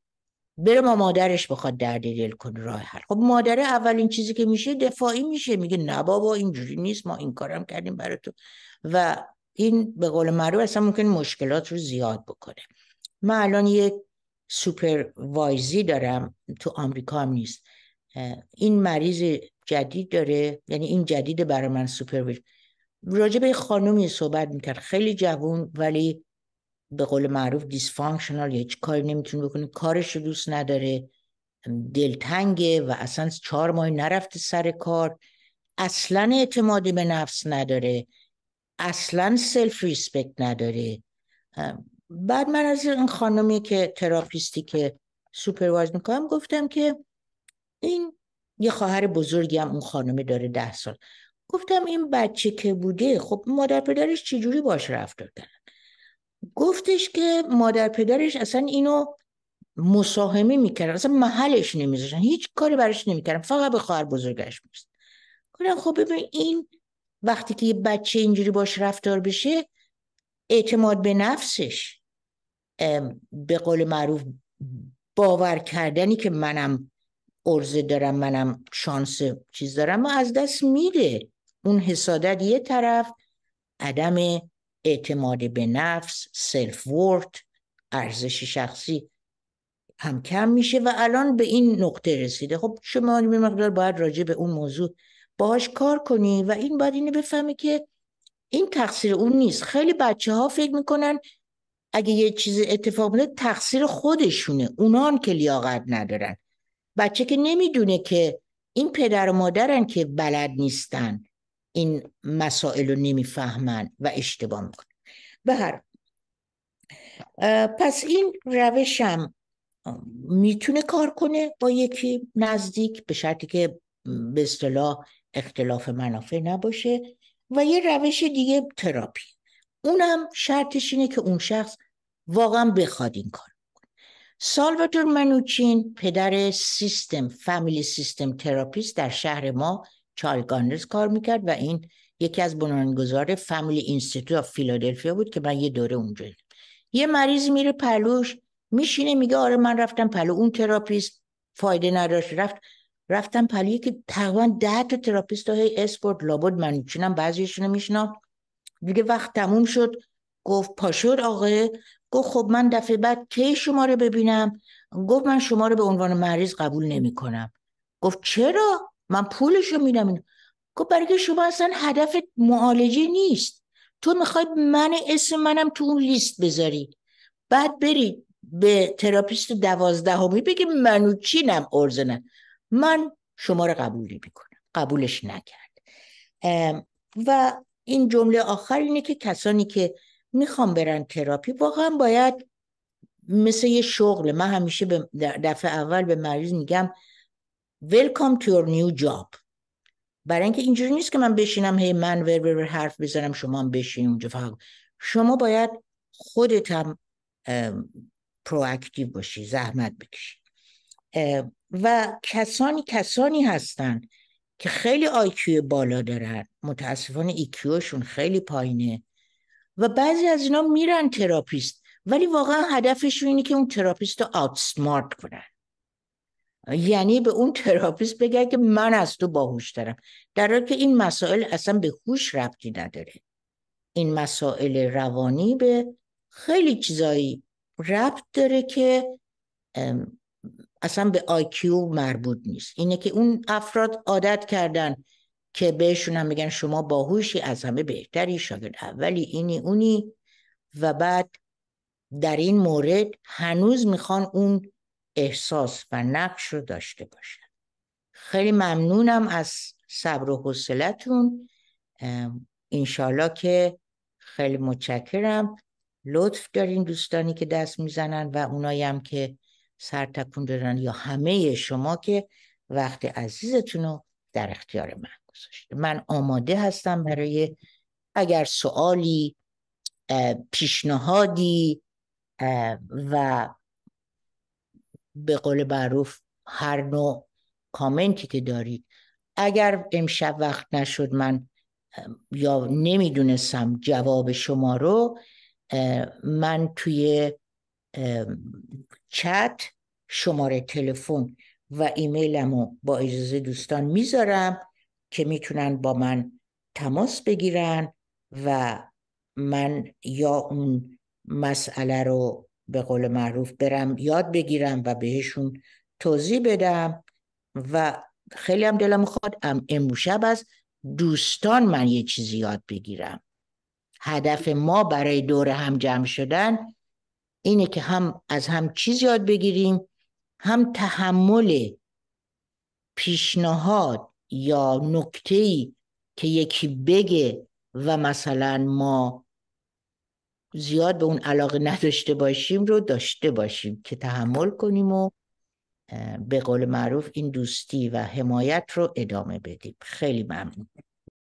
بره ما مادرش بخواد درد دل کنه راه حل خب مادره اولین چیزی که میشه دفاعی میشه میگه نه بابا اینجوری نیست ما این کارم کردیم برای تو و این به قول معروف اصلا ممکن مشکلات رو زیاد بکنه من الان یک سوپر وایزی دارم تو آمریکا هم نیست این مریض جدید داره یعنی این جدید برای من سوپر راجع به خانومی صحبت میکرد خیلی جوون ولی به قول معروف دیسفانکشنال یا هیچ کاری نمیتونه بکنه کارش رو دوست نداره دلتنگه و اصلا چهار ماه نرفته سر کار اصلا اعتمادی به نفس نداره اصلا سلف ریسپکت نداره بعد من از این خانمی که تراپیستی که سوپرواز میکنم گفتم که این یه خواهر بزرگی هم اون خانمی داره ده سال گفتم این بچه که بوده خب مادر پدرش چجوری باش رفتار کردن گفتش که مادر پدرش اصلا اینو مساهمه میکردن اصلا محلش نمیذاشن هیچ کاری برش نمیکردن فقط به خواهر بزرگش میست گفتن خب ببین این وقتی که یه بچه اینجوری باش رفتار بشه اعتماد به نفسش به قول معروف باور کردنی که منم ارزه دارم منم شانس چیز دارم و از دست میده اون حسادت یه طرف عدم اعتماد به نفس سلف ورد ارزش شخصی هم کم میشه و الان به این نقطه رسیده خب شما یه مقدار باید راجع به اون موضوع باهاش کار کنی و این باید اینو بفهمی که این تقصیر اون نیست خیلی بچه ها فکر میکنن اگه یه چیز اتفاق بوده تقصیر خودشونه اونان که لیاقت ندارن بچه که نمیدونه که این پدر و مادرن که بلد نیستن این مسائل رو نمیفهمن و اشتباه میکنن به هر پس این روشم میتونه کار کنه با یکی نزدیک به شرطی که به اصطلاح اختلاف منافع نباشه و یه روش دیگه تراپی اونم شرطش اینه که اون شخص واقعا بخواد این کار سالواتور منوچین پدر سیستم فامیلی سیستم تراپیست در شهر ما چارل گاندرز کار میکرد و این یکی از بنانگذار فامیلی اینستیتو آف فیلادلفیا بود که من یه دوره اونجا یه مریض میره پلوش میشینه میگه آره من رفتم پلو اون تراپیست فایده نداشت رفت رفتم پلو که تقریبا ده تا تراپیست های اسپورت لابد من چینم بعضیشون میشنا دیگه وقت تموم شد گفت پاشور آقای گفت خب من دفعه بعد کی شما رو ببینم گفت من شما رو به عنوان مریض قبول نمی کنم گفت چرا من پولشو میدم اینو گفت خب برای که شما اصلا هدف معالجه نیست تو میخوای من اسم منم تو اون لیست بذاری بعد بری به تراپیست دوازدهمی بگی منو چینم ارزنم من شما رو قبولی میکنم قبولش نکرد و این جمله آخر اینه که کسانی که میخوام برن تراپی واقعا باید مثل یه شغل من همیشه به دفعه اول به مریض میگم welcome to your new job برای اینکه اینجوری نیست که من بشینم هی من ور ور حرف بزنم شما هم بشین اونجا فقط شما باید خودت هم پرواکتیو باشی زحمت بکشی و کسانی کسانی هستن که خیلی آیکیو بالا دارن متاسفانه ایکیوشون خیلی پایینه و بعضی از اینا میرن تراپیست ولی واقعا هدفشون اینه که اون تراپیست رو سمارت کنن یعنی به اون تراپیست بگه که من از تو باهوشترم در حالی که این مسائل اصلا به هوش ربطی نداره این مسائل روانی به خیلی چیزایی ربط داره که اصلا به آیکیو مربوط نیست اینه که اون افراد عادت کردن که بهشون هم میگن شما باهوشی از همه بهتری شاگرد اولی اینی اونی و بعد در این مورد هنوز میخوان اون احساس و نقش رو داشته باشن خیلی ممنونم از صبر و حوصلتون انشالله که خیلی متشکرم لطف دارین دوستانی که دست میزنن و اونایی هم که سر تکون دارن یا همه شما که وقت عزیزتون رو در اختیار من گذاشته من آماده هستم برای اگر سوالی پیشنهادی و به قول معروف هر نوع کامنتی که دارید اگر امشب وقت نشد من یا نمیدونستم جواب شما رو من توی چت شماره تلفن و ایمیلمو با اجازه دوستان میذارم که میتونن با من تماس بگیرن و من یا اون مسئله رو به قول معروف برم یاد بگیرم و بهشون توضیح بدم و خیلی هم دلم ام امشب از دوستان من یه چیزی یاد بگیرم هدف ما برای دور هم جمع شدن اینه که هم از هم چیز یاد بگیریم هم تحمل پیشنهاد یا نکته که یکی بگه و مثلا ما زیاد به اون علاقه نداشته باشیم رو داشته باشیم که تحمل کنیم و به قول معروف این دوستی و حمایت رو ادامه بدیم خیلی ممنون